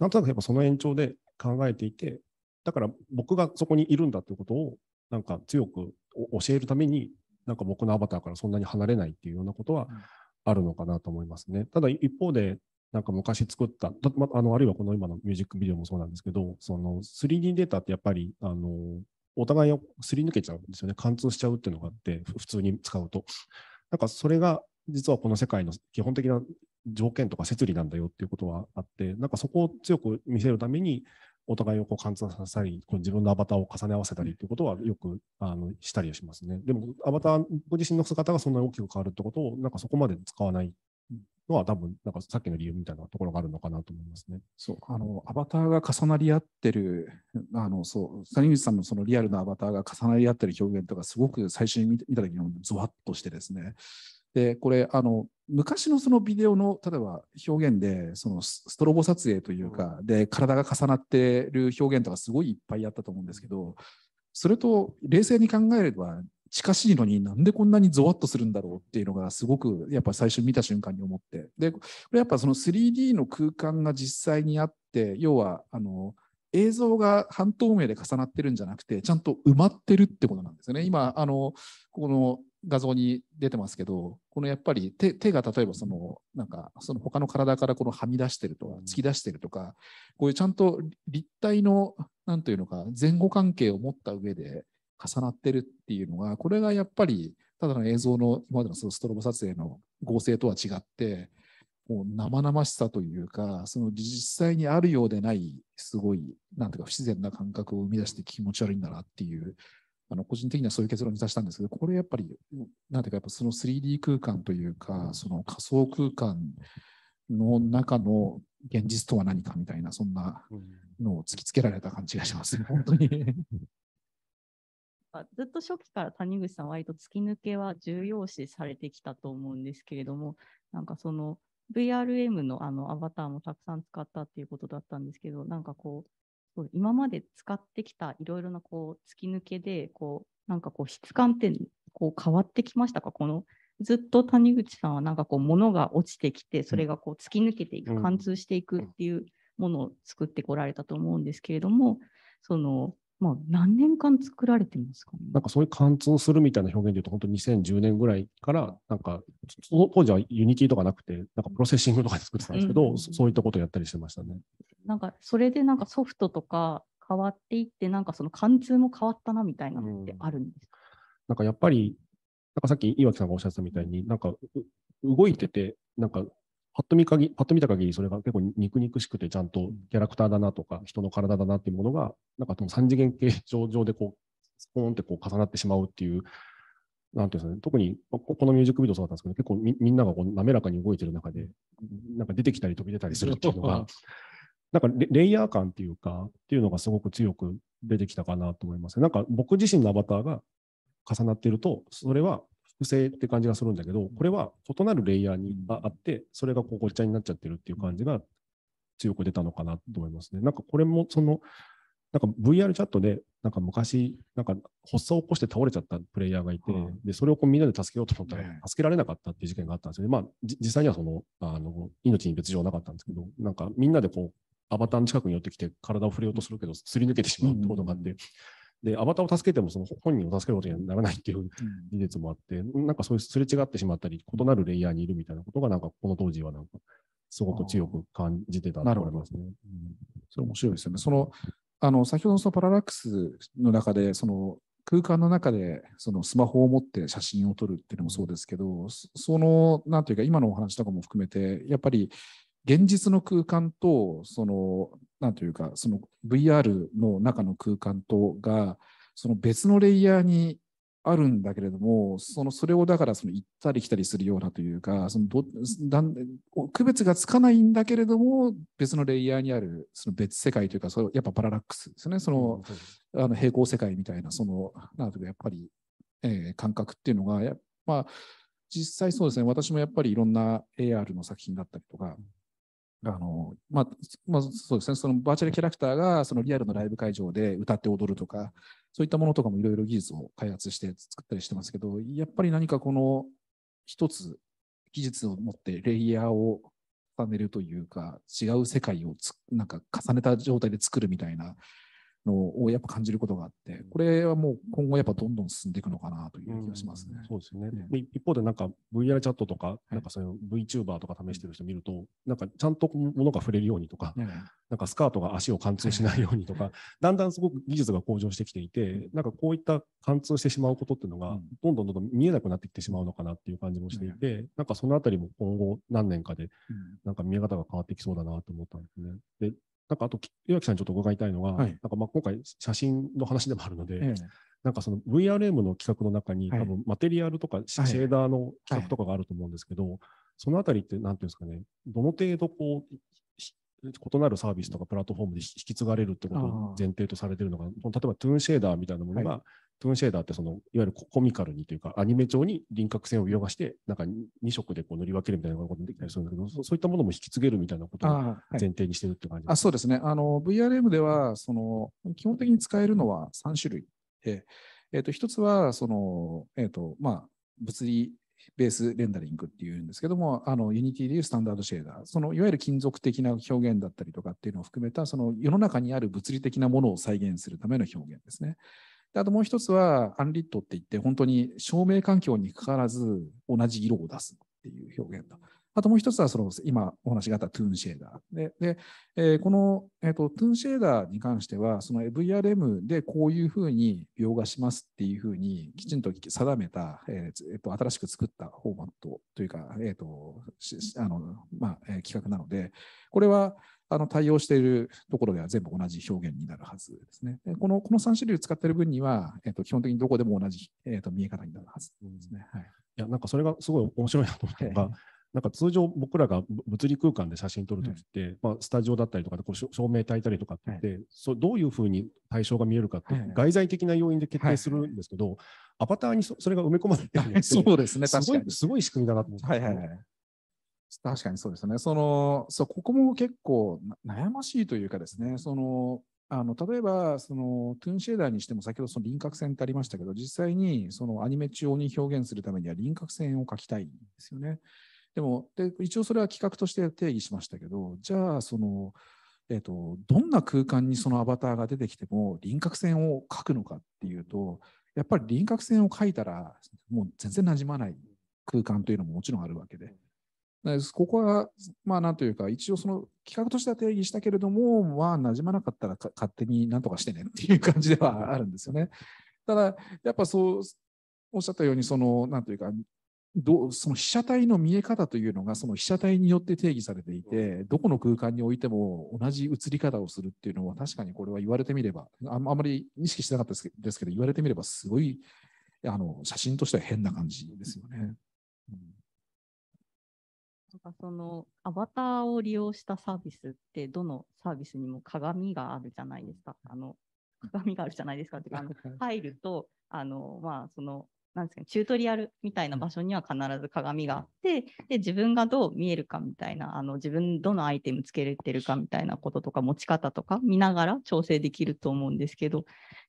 なんとなくやっぱその延長で考えていて、だから僕がそこにいるんだということを、なんか強く教えるために、なんか僕のアバターからそんなに離れないっていうようなことはあるのかなと思いますね。ただ一方で、なんか昔作った、あのあるいはこの今のミュージックビデオもそうなんですけど、その 3D データってやっぱり、あのお互いをすり抜けちゃうんですよね、貫通しちゃうっていうのがあって、普通に使うと。なんかそれが実はこの世界の基本的な条件とか摂理なんだよっていうことはあって、なんかそこを強く見せるために、お互いをこう貫通させたり、こう自分のアバターを重ね合わせたりということはよくあのしたりしますね。でも、アバターご自身の姿がそんなに大きく変わるってことを、なんかそこまで使わないのは多分、なんかさっきの理由みたいなところがあるのかなと思いますね。そうあのアバターが重なり合ってる、あのそう谷口さんのそのリアルなアバターが重なり合ってる表現とか、すごく最初に見た時にゾワッとしてですね。でこれあの昔のそのビデオの例えば表現でそのストロボ撮影というか、うん、で体が重なってる表現とかすごいいっぱいあったと思うんですけどそれと冷静に考えれば近しいのになんでこんなにゾワッとするんだろうっていうのがすごくやっぱ最初見た瞬間に思ってでこれやっぱその 3D の空間が実際にあって要はあの映像が半透明で重なってるんじゃなくてちゃんと埋まってるってことなんですよね。今あのこの画像に出てますけど、このやっぱり手手が例えばその、なんか、その他の体からこのはみ出してるとか、突き出してるとか、こういうちゃんと立体の、何というのか、前後関係を持った上で、重なってるっていうのがこれがやっぱりただの映像の今までのそのストロボ撮影の合成とは違ってこう生々しさというかその実際にあるようでないすごいなんていうか不自然な感覚を生み出して気持ち悪いんだなっていうあの個人的にはそういう結論に達したんですけどこれやっぱりなんていうかやっぱその 3D 空間というかその仮想空間の中の現実とは何かみたいなそんなのを突きつけられた感じがします、ね、本当に [LAUGHS] かずっと初期から谷口さん割と突き抜けは重要視されてきたと思うんですけれどもなんかその VRM のあのアバターもたくさん使ったっていうことだったんですけどなんかこう今まで使ってきたいろいろなこう突き抜けでこうなんかこう質感ってこう変わってきましたかこのずっと谷口さんはなんかこう物が落ちてきてそれがこう突き抜けていく貫通していくっていうものを作ってこられたと思うんですけれどもそのまあ、何年間作られてますか、ね、なんかそういう貫通するみたいな表現でいうと、本当に2010年ぐらいから、なんか、当時はユニティとかなくて、なんかプロセッシングとかで作ってたんですけど、うん、そういったことをやったりしてましたね。なんか、それでなんかソフトとか変わっていって、なんかその貫通も変わったなみたいなのってあるんです、うん、なんかやっぱり、なんかさっき岩城さんがおっしゃったみたいに、なんか動いてて、なんかパッと見限パッと見た限り、それが結構肉々しくて、ちゃんとキャラクターだなとか、人の体だなっていうものが、なんかその3次元形状上でこう、スポーンってこう重なってしまうっていう、なんていうんですかね、特にこのミュージックビデオそうだったんですけど、結構みみんながこう滑らかに動いてる中で、なんか出てきたり飛び出たりするっていうのが、[LAUGHS] なんかレイヤー感っていうか、っていうのがすごく強く出てきたかなと思います。なんか僕自身のアバターが重なっていると、それは不正って感じがするんだけど、これは異なるレイヤーにあって、それがこうごっちゃになっちゃってるっていう感じが強く出たのかなと思いますね。なんかこれもその、なんか VR チャットで、なんか昔、なんか発作を起こして倒れちゃったプレイヤーがいて、うん、でそれをこうみんなで助けようと思ったら、助けられなかったっていう事件があったんですよね。まあ、実際にはそのあの命に別状なかったんですけど、なんかみんなでこう、アバターの近くに寄ってきて、体を触れようとするけど、すり抜けてしまうってことがあって、うんで、アバターを助けてもその本人を助けることにはならないっていう技術もあって、うん、なんかそういうすれ違ってしまったり、異なるレイヤーにいるみたいなことが、なんかこの当時はなんか、すごく強く感じてたと思いますね。うん、それ面白いですよね。そのあの先ほどのそのパララックスの中で、その空間の中でそのスマホを持って写真を撮るっていうのもそうですけど、その、なんていうか、今のお話とかも含めて、やっぱり現実の空間とそのなんというか、その VR の中の空間とが、その別のレイヤーにあるんだけれども、そのそれをだからその行ったり来たりするようなというか、そのどだん区別がつかないんだけれども、別のレイヤーにあるその別世界というか、そやっぱパララックスですね、そのうん、あの平行世界みたいな、そのなんというかやっぱり、えー、感覚っていうのが、まあ、実際そうですね、私もやっぱりいろんな AR の作品だったりとか、あのまあまあ、そうですね、そのバーチャルキャラクターがそのリアルのライブ会場で歌って踊るとか、そういったものとかもいろいろ技術を開発して作ったりしてますけど、やっぱり何かこの一つ技術を持ってレイヤーを重ねるというか、違う世界をなんか重ねた状態で作るみたいな、のをやっぱ感じることがあって、これはもう今後やっぱどんどん進んでいくのかなという気がしますね。うん、そうですね、一方でなんか VR チャットとか、なんかその VTuber とか試してる人見ると、なんかちゃんとものが触れるようにとか、なんかスカートが足を貫通しないようにとか、だんだんすごく技術が向上してきていて、なんかこういった貫通してしまうことっていうのが、どんどんどんどん見えなくなってきてしまうのかなっていう感じもしていて、なんかそのあたりも今後何年かで、なんか見え方が変わってきそうだなと思ったんですね。でなんかあと、岩城さんにちょっと伺いたいのはい、なんかまあ今回、写真の話でもあるので、ええ、なんかその VRM の企画の中に、多分マテリアルとかシェーダーの企画とかがあると思うんですけど、はい、そのあたりって、なんていうんですかね、どの程度こう、異なるサービスとかプラットフォームで引き継がれるってことを前提とされてるのが、例えばトゥーンシェーダーみたいなものが、トゥーンシェーダーってそのいわゆるコミカルにというかアニメ調に輪郭線を泳がしてなんか2色でこう塗り分けるみたいなことができたりするんだけどそういったものも引き継げるみたいなことを前提にしてるって感じ、はい、あそうですね VRM ではその基本的に使えるのは3種類で、えー、と1つはその、えーとまあ、物理ベースレンダリングっていうんですけども、ユニティでいうスタンダードシェーダー、そのいわゆる金属的な表現だったりとかっていうのを含めた、その世の中にある物理的なものを再現するための表現ですね。あともう一つは、アンリットって言って、本当に照明環境にかかわらず同じ色を出すっていう表現と。あともう一つは、その今お話があったトゥーンシェーダー。で、でえー、この、えーと、トゥーンシェーダーに関しては、その VRM でこういうふうに描画しますっていうふうにきちんと定めた、えーえーと、新しく作ったフォーマットというか、えーとあのまあえー、企画なので、これは、あの対応しているところでは全部同じ表現になるはずですね。このこの3種類使っている分には、えー、と基本的にどこでも同じ、えー、と見え方になるはずですね。はい、いやなんかそれがすごい面白いなと思ったのが、なんか通常僕らが物理空間で写真撮るときって、はい、まあ、スタジオだったりとかでこう照明焚いたりとかってって、はい、そどういうふうに対象が見えるかって外在的な要因で決定するんですけど、はい、アバターにそそれが埋め込まれてるのって、そうですねすごい仕組みだなと思って、はいはいはい、確かにそうですね。そのそうここも結構悩ましいというかですね、そのあの例えばそのトゥーンシェーダーにしても先ほどその輪郭線ってありましたけど、実際にそのアニメ中央に表現するためには輪郭線を描きたいんですよね。でもで一応それは企画として定義しましたけど、じゃあその、えーと、どんな空間にそのアバターが出てきても輪郭線を描くのかっていうと、やっぱり輪郭線を描いたらもう全然なじまない空間というのももちろんあるわけで。ここは、まあ、なんというか、一応その企画としては定義したけれども、まあ、なじまなかったら勝手になんとかしてねっていう感じではあるんですよね。ただ、やっぱそう、おっしゃったように、その、なんというか、どその被写体の見え方というのがその被写体によって定義されていてどこの空間においても同じ映り方をするっていうのは確かにこれは言われてみればあんまり意識してなかったですけど言われてみればすごいあの写真としては変な感じですよね。なんかそのアバターを利用したサービスってどのサービスにも鏡があるじゃないですか。あの鏡があるじゃないですかっていうか入るとあの、まあ、そのなんですか、チュートリアルみたいな場所には必ず鏡があってで自分がどう見えるかみたいなあの自分どのアイテムつけれてるかみたいなこととか持ち方とか見ながら調整できると思うんですけど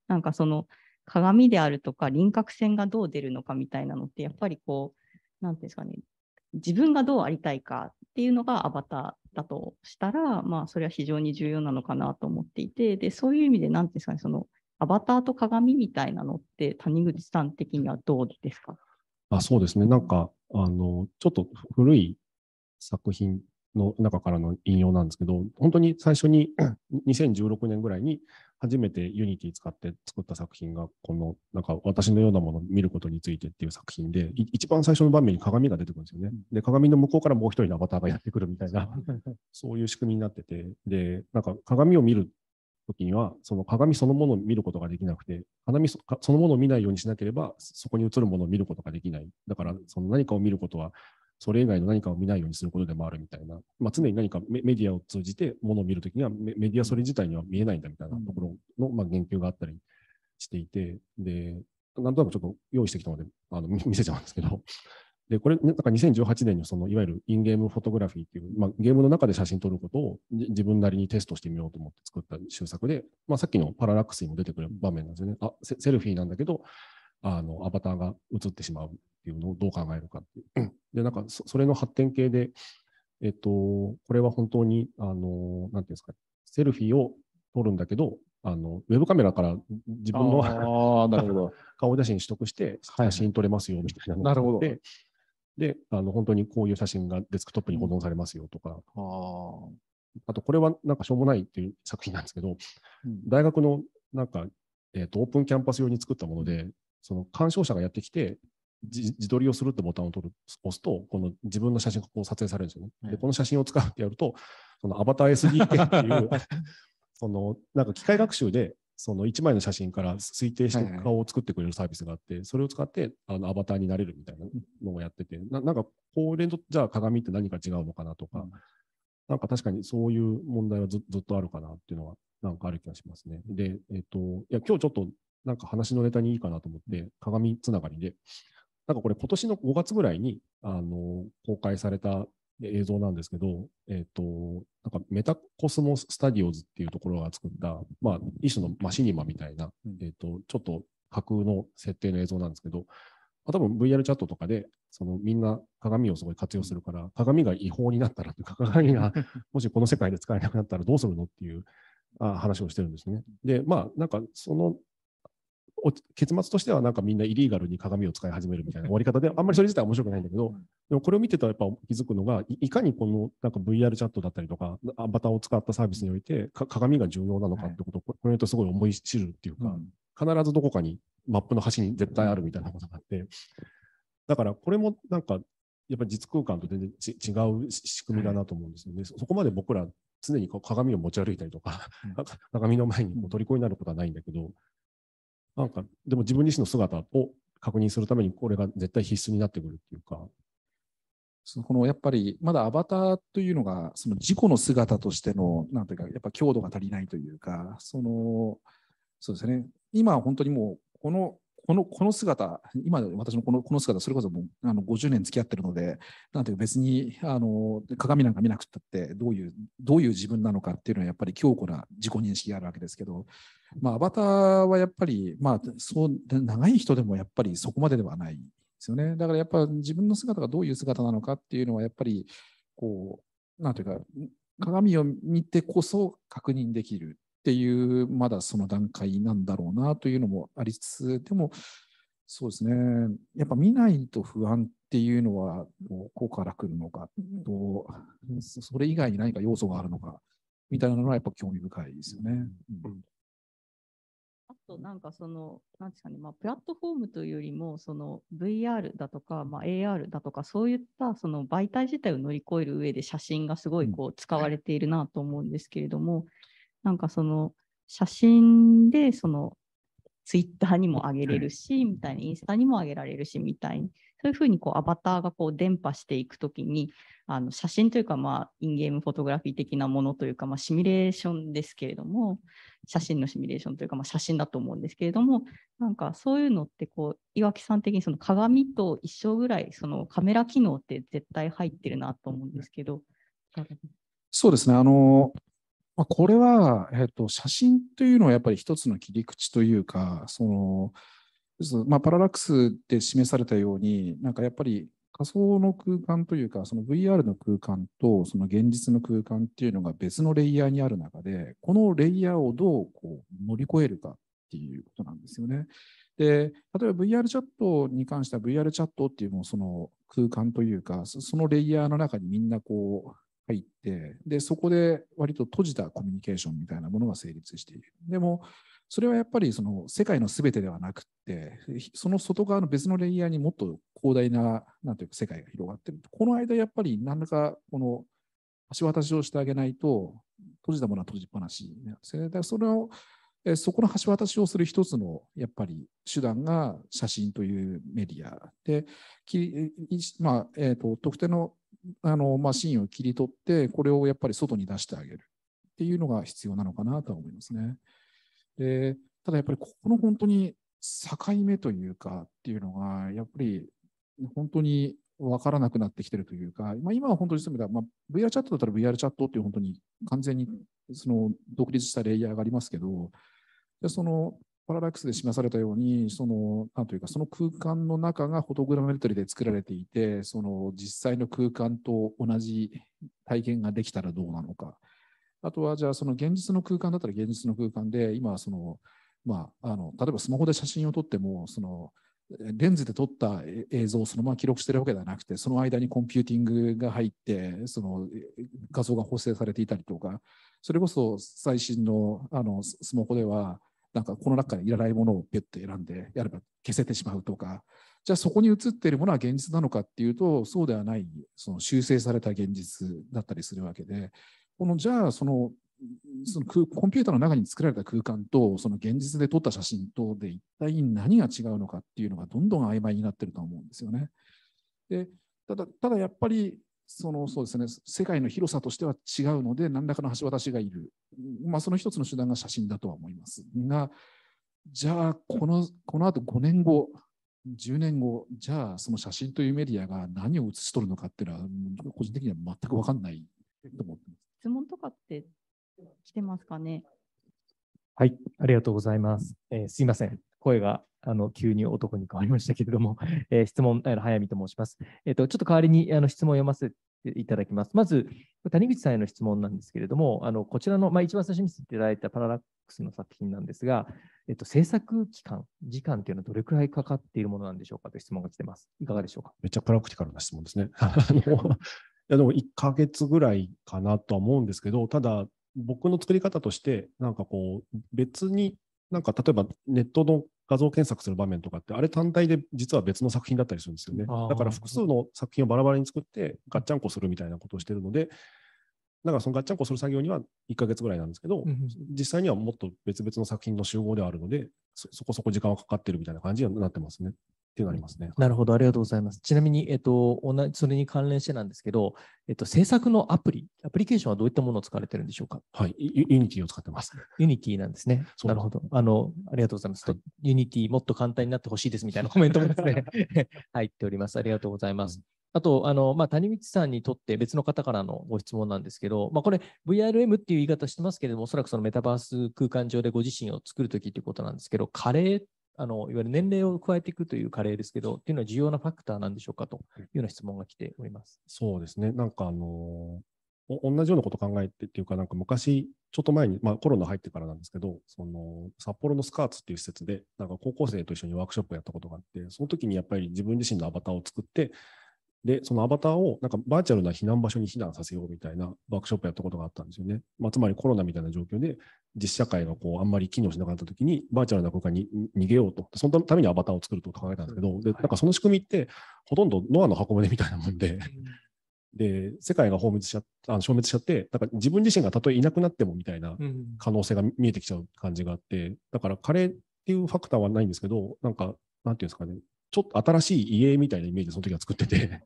なんかその鏡であるとか輪郭線がどう出るのかみたいなのってやっぱりこう何ていうんですかね自分がどうありたいかっていうのがアバターだとしたら、まあ、それは非常に重要なのかなと思っていて、で、そういう意味で、なんていうんですかね、その、アバターと鏡みたいなのって、谷口さん的にはどうですかあそうですね、なんか、あの、ちょっと古い作品の中からの引用なんですけど、本当に最初に2016 [CLEARS THROAT] 年ぐらいに、初めてユニティ使って作った作品が、この、なんか私のようなものを見ることについてっていう作品で、一番最初の場面に鏡が出てくるんですよね。で、鏡の向こうからもう一人のアバターがやってくるみたいな、[LAUGHS] そういう仕組みになってて、で、なんか鏡を見るときには、その鏡そのものを見ることができなくて、鏡そのものを見ないようにしなければ、そこに映るものを見ることができない。だから、その何かを見ることは、それ以外の何かを見ないようにすることでもあるみたいな、まあ、常に何かメディアを通じてものを見るときにはメディアそれ自体には見えないんだみたいなところの、まあ、言及があったりしていて、で、なんとなくちょっと用意してきたので、あの [LAUGHS] 見せちゃうんですけど、で、これ、なんか2018年にそのいわゆるインゲームフォトグラフィーっていう、まあ、ゲームの中で写真撮ることを自分なりにテストしてみようと思って作った修作で、まあ、さっきのパララックスにも出てくる場面なんですよね。あセルフィーなんだけど、あのアバターが映ってしまうっていうのをどう考えるかっていう。で、なんかそれの発展系で、えっと、これは本当に、あの、なんていうんですか、セルフィーを撮るんだけど、あのウェブカメラから自分のなるほど [LAUGHS] 顔写真取得して写真撮れますよみたいなのがって、はいはであの本当にこういう写真がデスクトップに保存されますよとか、うん、あとこれはなんかしょうもないっていう作品なんですけど、うん、大学のなんか、えーとオープンキャンパス用に作ったもので、その鑑賞者がやってきて自、自撮りをするってボタンを取る押すと、この自分の写真がこう撮影されるんですよね。で、この写真を使うってやると、そのアバター SDK っていう、[LAUGHS] そのなんか機械学習で、その1枚の写真から推定して顔を作ってくれるサービスがあって、それを使ってあのアバターになれるみたいなのをやってて、ななんかこれとじゃあ鏡って何か違うのかなとか、うん、なんか確かにそういう問題はずずっとあるかなっていうのはなんかある気がしますね。で、えっ、ー、と、いや、今日ちょっとなんか話のネタにいいかなと思って、鏡つながりで、なんかこれ、今年の5月ぐらいにあの公開された映像なんですけど、えっ、ー、と、なんかメタコスモスタディオズっていうところが作った、まあ、一種のマシニマみたいな、えっ、ー、と、ちょっと架空の設定の映像なんですけど、まあ、多分 VR チャットとかで、そのみんな鏡をすごい活用するから、鏡が違法になったらというか、鏡が [LAUGHS] もしこの世界で使えなくなったらどうするのっていうあ話をしてるんですね。で、まあ、なんかその結末としてはなんかみんなイリーガルに鏡を使い始めるみたいな終わり方で、あんまりそれ自体面白くないんだけど、でもこれを見てたらやっぱ気づくのが、いかにこのなんか VR チャットだったりとか、アバターを使ったサービスにおいて、鏡が重要なのかってことを、これによっすごい思い知るっていうか、必ずどこかにマップの端に絶対あるみたいなことがあって、だからこれもなんか、やっぱり実空間と全然違う仕組みだなと思うんですよね。そこまで僕ら常にこう鏡を持ち歩いたりとか、うん、[LAUGHS] [LAUGHS] 鏡の前にもう虜になることはないんだけど、なんか、でも自分自身の姿を確認するために、これが絶対必須になってくるっていうか。そのこのやっぱり、まだアバターというのが、その自己の姿としての、なんていうか、やっぱ強度が足りないというか、その、そうですね、今は本当にもう、このこのこの姿、今私のこのこの姿、それこそもうあの50年付き合ってるので、なんていう別にあの鏡なんか見なくたって、どういうどういう自分なのかっていうのはやっぱり強固な自己認識があるわけですけど、まあ、アバターはやっぱり、まあ、そう長い人でもやっぱりそこまでではないですよね。だからやっぱ自分の姿がどういう姿なのかっていうのは、やっぱりこう、なんていうか、鏡を見てこそ確認できるっていう、まだその段階なんだろうなというのもありつつ、でも、そうですね、やっぱ見ないと不安っていうのは、どこから来るのかと、それ以外に何か要素があるのか、みたいなのはやっぱ興味深いですよね。うん、あと、なんかその、なんですかね、まあ、プラットフォームというよりも、その VR だとか、まあ、AR だとか、そういったその媒体自体を乗り越える上で写真がすごいこう使われているなと思うんですけれども、なんかその写真でそのツイッターにも上げれるし、みたいにインスタにも上げられるしみたいにそういうふうにこうアバターがこう伝播していくときにあの写真というかまあインゲームフォトグラフィー的なものというかまあシミュレーションですけれども写真のシミュレーションというかまあ写真だと思うんですけれどもなんかそういうのってこう岩木さん的にその鏡と一緒ぐらいそのカメラ機能って絶対入ってるなと思うんですけど。そうですねあのまあ、これは、えーと、写真というのはやっぱり一つの切り口というかその、まあ、パララックスで示されたようになんかやっぱり仮想の空間というかその VR の空間とその現実の空間っていうのが別のレイヤーにある中でこのレイヤーをどうこう乗り越えるかっていうことなんですよね。で例えば VR チャットに関しては VR チャットっていうもその空間というかそのレイヤーの中にみんなこう入って、で、そこで割と閉じたコミュニケーションみたいなものが成立している。でも、それはやっぱりその世界の全てではなくて、その外側の別のレイヤーにもっと広大な、なんていうか世界が広がってる。この間、やっぱり何らかこの橋渡しをしてあげないと、閉じたものは閉じっぱなしなんですね。だからそれをそこの橋渡しをする一つのやっぱり手段が写真というメディアで、まあえーと特定のあの、まあ、芯を切り取って、これをやっぱり外に出してあげるっていうのが必要なのかなとは思いますね。でただやっぱりここの本当に境目というかっていうのが、やっぱり本当に分からなくなってきてるというか、まあ、今は本当にそういう意味では、まあ、VR チャットだったら VR チャットっていう本当に完全にその独立したレイヤーがありますけど、そのパララックスで示されたように、その、なんというか、その空間の中がフォトグラメトリで作られていて、その実際の空間と同じ体験ができたらどうなのか。あとは、じゃあ、その現実の空間だったら現実の空間で、今、その、まあ、あの、例えばスマホで写真を撮っても、その、レンズで撮った映像をそのまま記録してるわけではなくて、その間にコンピューティングが入って、その画像が補正されていたりとか、それこそ最新のあのスマホでは、なんかこの中にいらないものをピュッて選んでやれば消せてしまうとかじゃあそこに映っているものは現実なのかっていうとそうではないその修正された現実だったりするわけでこのじゃあそのそのコンピューターの中に作られた空間とその現実で撮った写真とで一体何が違うのかっていうのがどんどん曖昧になってると思うんですよね。でただただやっぱりそのそうですね、世界の広さとしては違うので、何らかの橋渡しがいる、まあ、その一つの手段が写真だとは思いますが、じゃあこの、このあと5年後、10年後、じゃあその写真というメディアが何を写し取るのかっていうのは、個人的には全く分かんないと思ってます。質問とかって来てますかね。はい、ありがとうございます。えー、すいません、声があの、急に男に変わりましたけれども、[LAUGHS] えー、質問、早見と申します。えっ、ー、と、ちょっと代わりにあの質問を読ませていただきます。まず、谷口さんへの質問なんですけれども、あのこちらの、まあ、一番最初に見せていただいたパララックスの作品なんですが、えっと、制作期間、時間というのはどれくらいかかっているものなんでしょうかという質問が来てます。いかがでしょうか。めっちゃプラクティカルな質問ですね。[LAUGHS] あのいやでも1ヶ月ぐらいかなとは思うんですけど、ただ、僕の作り方として、なんかこう、別になんか例えばネットの画像検索する場面とかって、あれ単体で実は別の作品だったりするんですよね。だから複数の作品をバラバラに作って、ガッチャンコするみたいなことをしてるので、だからそのガッチャンコする作業には1か月ぐらいなんですけど、うん、実際にはもっと別々の作品の集合ではあるのでそ、そこそこ時間はかかってるみたいな感じになってますね。っていうのがありますね。なるほど、ありがとうございます。ちなみに、えっと、同じそれに関連してなんですけど、えっと、制作のアプリ、アプリケーションはどういったものを使われてるんでしょうか。はい、ユニティを使ってます。ユニティなんですね。なるほど。あの、ありがとうございます。ユニティもっと簡単になってほしいですみたいな [LAUGHS] コメントもですね、[LAUGHS] 入っております。ありがとうございます。うんあと、あのまあ、谷口さんにとって別の方からのご質問なんですけど、まあ、これ、VRM っていう言い方してますけれども、おそらくそのメタバース空間上でご自身を作るときということなんですけど、カレーっあのいわゆる年齢を加えていくというカレーですけど、っていうのは重要なファクターなんでしょうかというような質問が来ております。そうですね、なんかあの同じようなこと考えてっていうか、なんか昔、ちょっと前に、まあ、コロナ入ってからなんですけど、その札幌のスカーツっていう施設で、なんか高校生と一緒にワークショップをやったことがあって、その時にやっぱり自分自身のアバターを作って、で、そのアバターをなんかバーチャルな避難場所に避難させようみたいなワークショップやったことがあったんですよね。まあ、つまりコロナみたいな状況で実社会がこうあんまり機能しなかったときにバーチャルな空間に逃げようと、そのためにアバターを作ると考えたんですけど、でなんかその仕組みってほとんどノアの箱舟みたいなもんで、で世界が消滅しちゃあの消滅しちゃってだから自分自身がたとえいなくなってもみたいな可能性が見えてきちゃう感じがあって、だからカレーっていうファクターはないんですけどなんかなんていうんですかねちょっと新しい家みたいなイメージでその時は作ってて、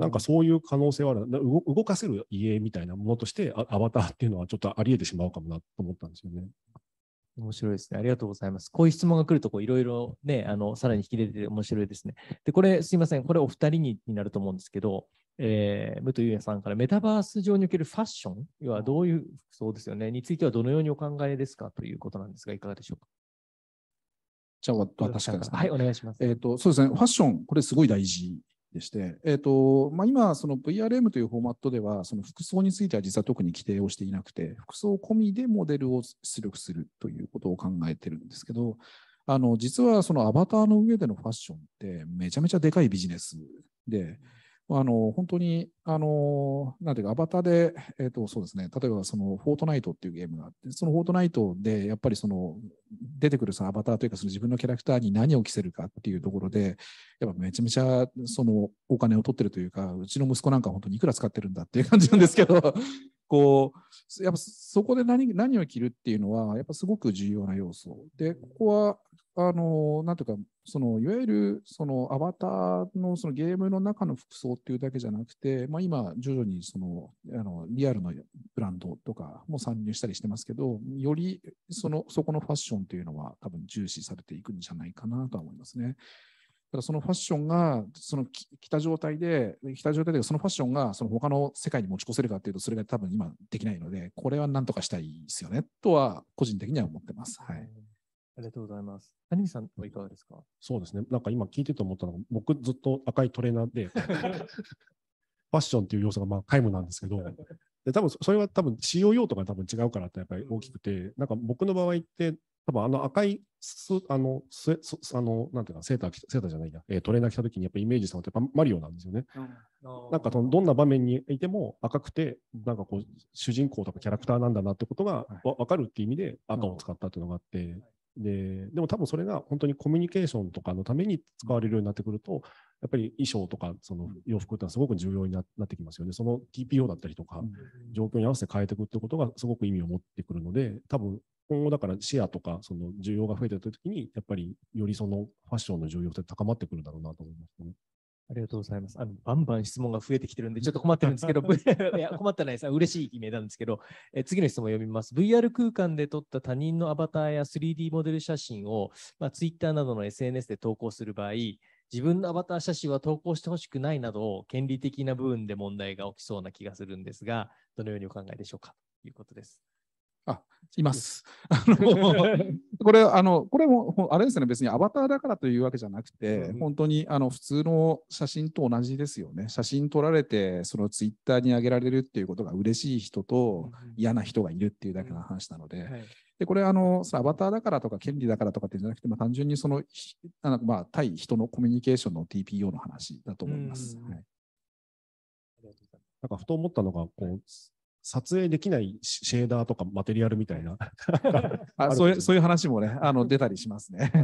なんかそういう可能性はある、動かせる家みたいなものとしてア、アバターっていうのはちょっとありえてしまうかもなと思ったんですよね。面白いですね。ありがとうございます。こういう質問が来るとこう、いろいろね、あの、さらに引き出て面白いですね。で、これ、すいません。これ、お二人にになると思うんですけど、えー、武藤優也さんからメタバース上におけるファッション、要はどういう服装ですよね、についてはどのようにお考えですかということなんですが、いかがでしょうか。じゃあ私からですね。はい、お願いします。えっ、ー、と、そうですね、ファッション、これすごい大事でして、えーとまあ、今、その VRM というフォーマットでは、その服装については実は特に規定をしていなくて、服装込みでモデルを出力するということを考えてるんですけど、あの実はそのアバターの上でのファッションってめちゃめちゃでかいビジネスで、あの本当に、あのなんていうか、アバターで、えっとそうですね、例えばそのフォートナイトっていうゲームがあって、そのフォートナイトでやっぱりその出てくるそのアバターというか、その自分のキャラクターに何を着せるかっていうところで、やっぱめちゃめちゃそのお金を取ってるというか、うちの息子なんか本当にいくら使ってるんだっていう感じなんですけど、[LAUGHS] こうやっぱそこで何何を着るっていうのは、やっぱすごく重要な要素。で、ここはあの、なんていうか、そのいわゆるそのアバターのそのゲームの中の服装っていうだけじゃなくて、まあ、今、徐々にそのあのリアルのブランドとかも参入したりしてますけど、よりそのそこのファッションというのは多分重視されていくんじゃないかなとは思いますね。ただそのファッションがその着た状態で、来た状態でそのファッションがその他の世界に持ち越せるかっていうと、それが多分今できないので、これはなんとかしたいですよねとは個人的には思ってます。はい。ありがとうございます。谷口さんはいかがですかそうですね。なんか今聞いてて思ったのが、僕ずっと赤いトレーナーで、[LAUGHS] ファッションっていう要素がまあ皆無なんですけど、で多分それは多分使用用途が多分違うからってやっぱり大きくて、うん、なんか僕の場合って、多分あの赤いすあのすあのなんていうかセーターセーターじゃないや、えー、トレーナー着た時にやっぱイメージしたのってやっぱマリオなんですよね。うん、なんかどんな場面にいても赤くてなんかこう主人公とかキャラクターなんだなってことがわ、はい、分かるっていう意味で赤を使ったっていうのがあって、ででも多分それが本当にコミュニケーションとかのために使われるようになってくると、やっぱり衣装とかその洋服ってのはすごく重要になってきますよね。その TPO だったりとか、状況に合わせて変えていくってことがすごく意味を持ってくるので、多分今後だからシェアとかその需要が増えてた時に、やっぱりよりそのファッションの重要性高まってくるだろうなと思いますね。ありがとうございます。あのバンバン質問が増えてきてるんで、ちょっと困ってるんですけど、[LAUGHS] [LAUGHS] いや困ってないです。嬉しい悲鳴なんですけど、え次の質問を読みます。VR 空間で撮った他人のアバターや 3D モデル写真を、まあ、Twitter などの SNS で投稿する場合、自分のアバター写真は投稿してほしくないなど、権利的な部分で問題が起きそうな気がするんですが、どのようにお考えでしょうかということです。あ、います。[LAUGHS] あのこれ、あの、これも、あれですね、別にアバターだからというわけじゃなくて、うん、本当に、あの、普通の写真と同じですよね。写真撮られて、そのツイッターに上げられるっていうことが嬉しい人と嫌な人がいるっていうだけの話なので、うんはいで、これ、あの、アバターだからとか、権利だからとかってじゃなくて、まあ、単純にその、あのまあ、対人のコミュニケーションの TPO の話だと思います。はい、なんか、ふと思ったのが、こう、撮影できないシェーダーとかマテリアルみたいな [LAUGHS] あそういうそういう話もねあの出たりしますね。[LAUGHS]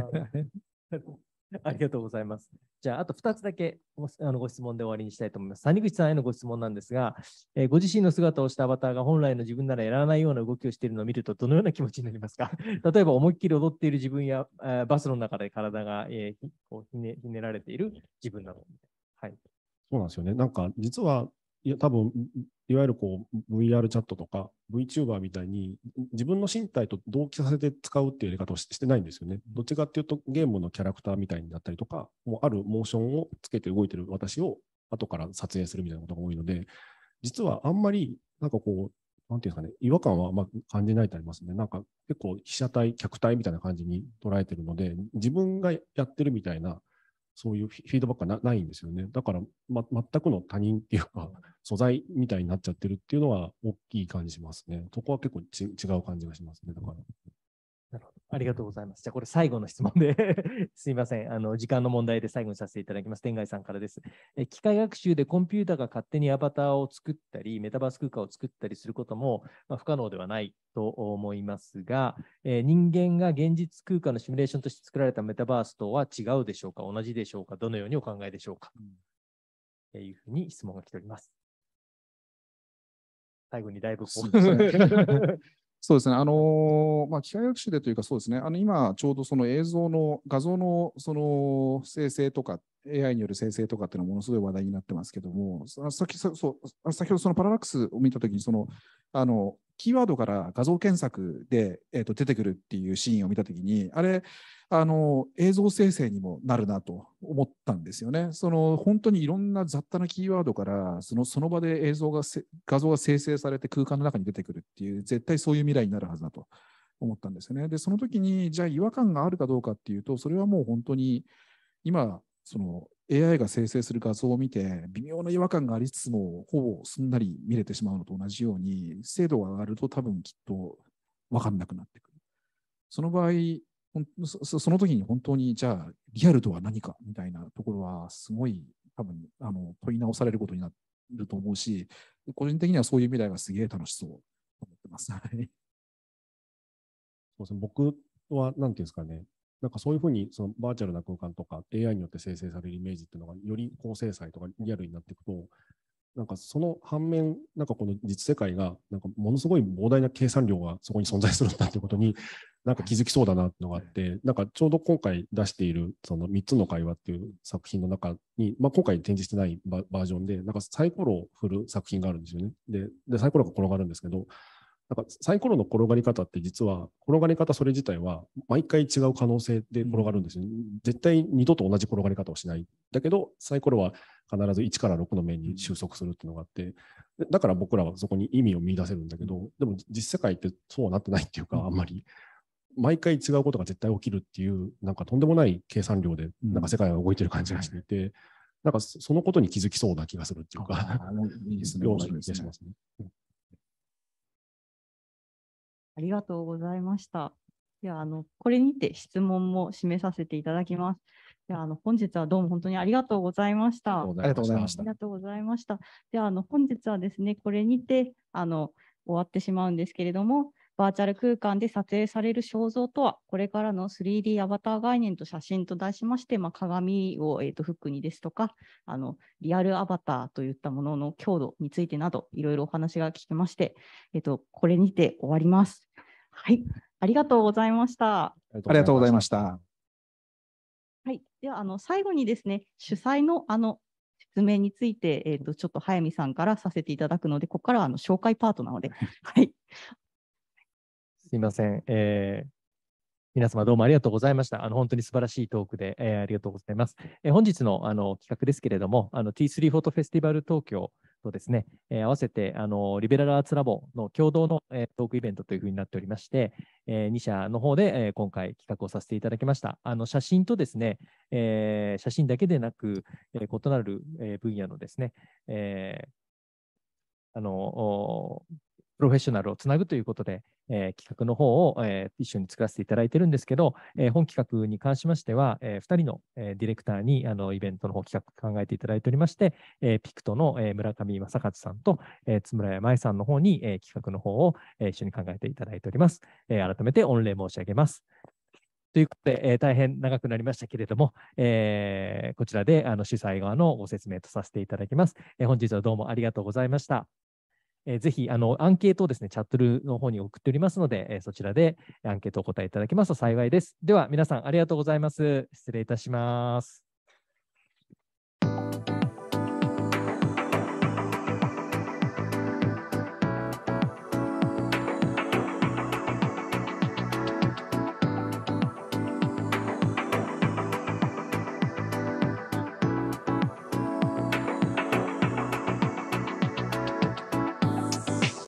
ありがとうございます。じゃあ、あと2つだけあのご質問で終わりにしたいと思います。谷口さんへのご質問なんですが、えー、ご自身の姿をしたアバターが本来の自分ならやらないような動きをしているのを見ると、どのような気持ちになりますか [LAUGHS] 例えば、思いっきり踊っている自分や、えー、バスの中で体が、えー、ひこうひねひねられている自分など。はい、そうなんですよね。なんか、実はいや多分いわゆるこう VR チャットとか VTuber みたいに自分の身体と同期させて使うっていうやり方をしてないんですよね。どっちかっていうとゲームのキャラクターみたいになったりとか、もうあるモーションをつけて動いてる私を後から撮影するみたいなことが多いので、実はあんまりなんかこう、なんていうんですかね、違和感はま感じないとありますね。なんか結構被写体、客体みたいな感じに捉えてるので、自分がやってるみたいなそういうフィードバックがないんですよね。だから、ま、全くの他人っていうか、素材みたいになっちゃってるっていうのは大きい感じしますね。そこは結構違う感じがしますね。だから。なるほど。ありがとうございます。じゃあ、これ最後の質問で [LAUGHS] すいません。あの、時間の問題で最後にさせていただきます。天外さんからです。え機械学習でコンピューターが勝手にアバターを作ったり、メタバース空間を作ったりすることも、まあ、不可能ではないと思いますが、えー、人間が現実空間のシミュレーションとして作られたメタバースとは違うでしょうか同じでしょうかどのようにお考えでしょうか、うん、えいうふうに質問が来ております。最後にだいぶこう。そうですね、あのまあ、機械学習でというか、そうですね、あの今、ちょうどその映像の、画像のその生成とか、AI による生成とかっていうのはものすごい話題になってますけども、先そう先ほどそのパララックスを見たときにその、あのキーワードから画像検索で、えー、と出てくるっていうシーンを見たときに、あれ、あの映像生成にもなるなと思ったんですよね。その本当にいろんな雑多なキーワードからそのその場で映像が画像が生成されて空間の中に出てくるっていう絶対そういう未来になるはずだと思ったんですよね。でその時にじゃあ違和感があるかどうかっていうとそれはもう本当に今その AI が生成する画像を見て微妙な違和感がありつつもほぼすんなり見れてしまうのと同じように精度が上がると多分きっと分かんなくなってくる。その場合その時に本当にじゃあリアルとは何かみたいなところはすごい多分あの問い直されることになると思うし個人的にはそういう未来がすげえ楽しそうと思ってます。僕は何ていうんですかねなんかそういうふうにそのバーチャルな空間とか AI によって生成されるイメージっていうのがより高精細とかリアルになっていくと、なんかその反面、なんかこの実世界が、なんかものすごい膨大な計算量がそこに存在するんだということに、なんか気づきそうだなっていうのがあって、なんかちょうど今回出している、その3つの会話っていう作品の中に、まあ、今回展示してないバージョンで、なんかサイコロを振る作品があるんですよね。で、でサイコロが転がるんですけど、なんかサイコロの転がり方って実は転がり方それ自体は毎回違う可能性で転がるんですよ、絶対二度と同じ転がり方をしないだけどサイコロは必ず1から6の面に収束するっていうのがあってだから僕らはそこに意味を見出せるんだけどでも実世界ってそうはなってないっていうかあんまり毎回違うことが絶対起きるっていうなんかとんでもない計算量でなんか世界が動いてる感じがしていて。なんかそのことに気づきそうな気がするっていうか、いいですね。面白すね。ありがとうございました。ではあのこれにて質問も締めさせていただきます。ではあの本日はどうも本当にありがとうございました。ありがとうございました。ありがとうございました。ではあの本日はですねこれにてあの終わってしまうんですけれども、バーチャル空間で撮影される肖像とは、これからの 3D アバター概念と写真と題しまして、まあ、鏡を、えーと、フックにですとかあの、リアルアバターといったものの強度についてなど、いろいろお話が聞きまして、えーと、これにて終わります。はい、ありがとうございました。ありがとうございました。はい、ではあの最後にですね、主催のあの説明について、えーと、とちょっと早見さんからさせていただくので、ここからはあの紹介パートなので、[LAUGHS] はい、すいません。えー、皆様どうもありがとうございました。あの本当に素晴らしいトークで、えー、ありがとうございます。えー、本日のあの企画ですけれども、T3 フォトフェスティバル東京とですね、えー、合わせてあのリベラルアーツラボの共同の、えー、トークイベントというふうになっておりまして、えー、2社の方で、えー、今回企画をさせていただきました。あの写真とですね、えー、写真だけでなく、えー、異なる、えー、分野のですね、えーあのプロフェッショナルをつなぐということで、えー、企画の方を、えー、一緒に作らせていただいてるんですけど、えー、本企画に関しましては、え2人の、えディレクターにあのイベントの方企画考えていただいておりまして、えピクトの、え村上正和さんと、え津村屋舞さんの方に、え企画の方を、え一緒に考えていただいております。え改めて御礼申し上げます。ということで、えー、大変長くなりましたけれども、えー、こちらであの主催側のご説明とさせていただきます、えー、本日はどうもありがとうございました。えぜひあのアンケートをですねチャットルの方に送っておりますので、えそちらでアンケートをお答えいただけますと幸いです。では皆さんありがとうございます。失礼いたします。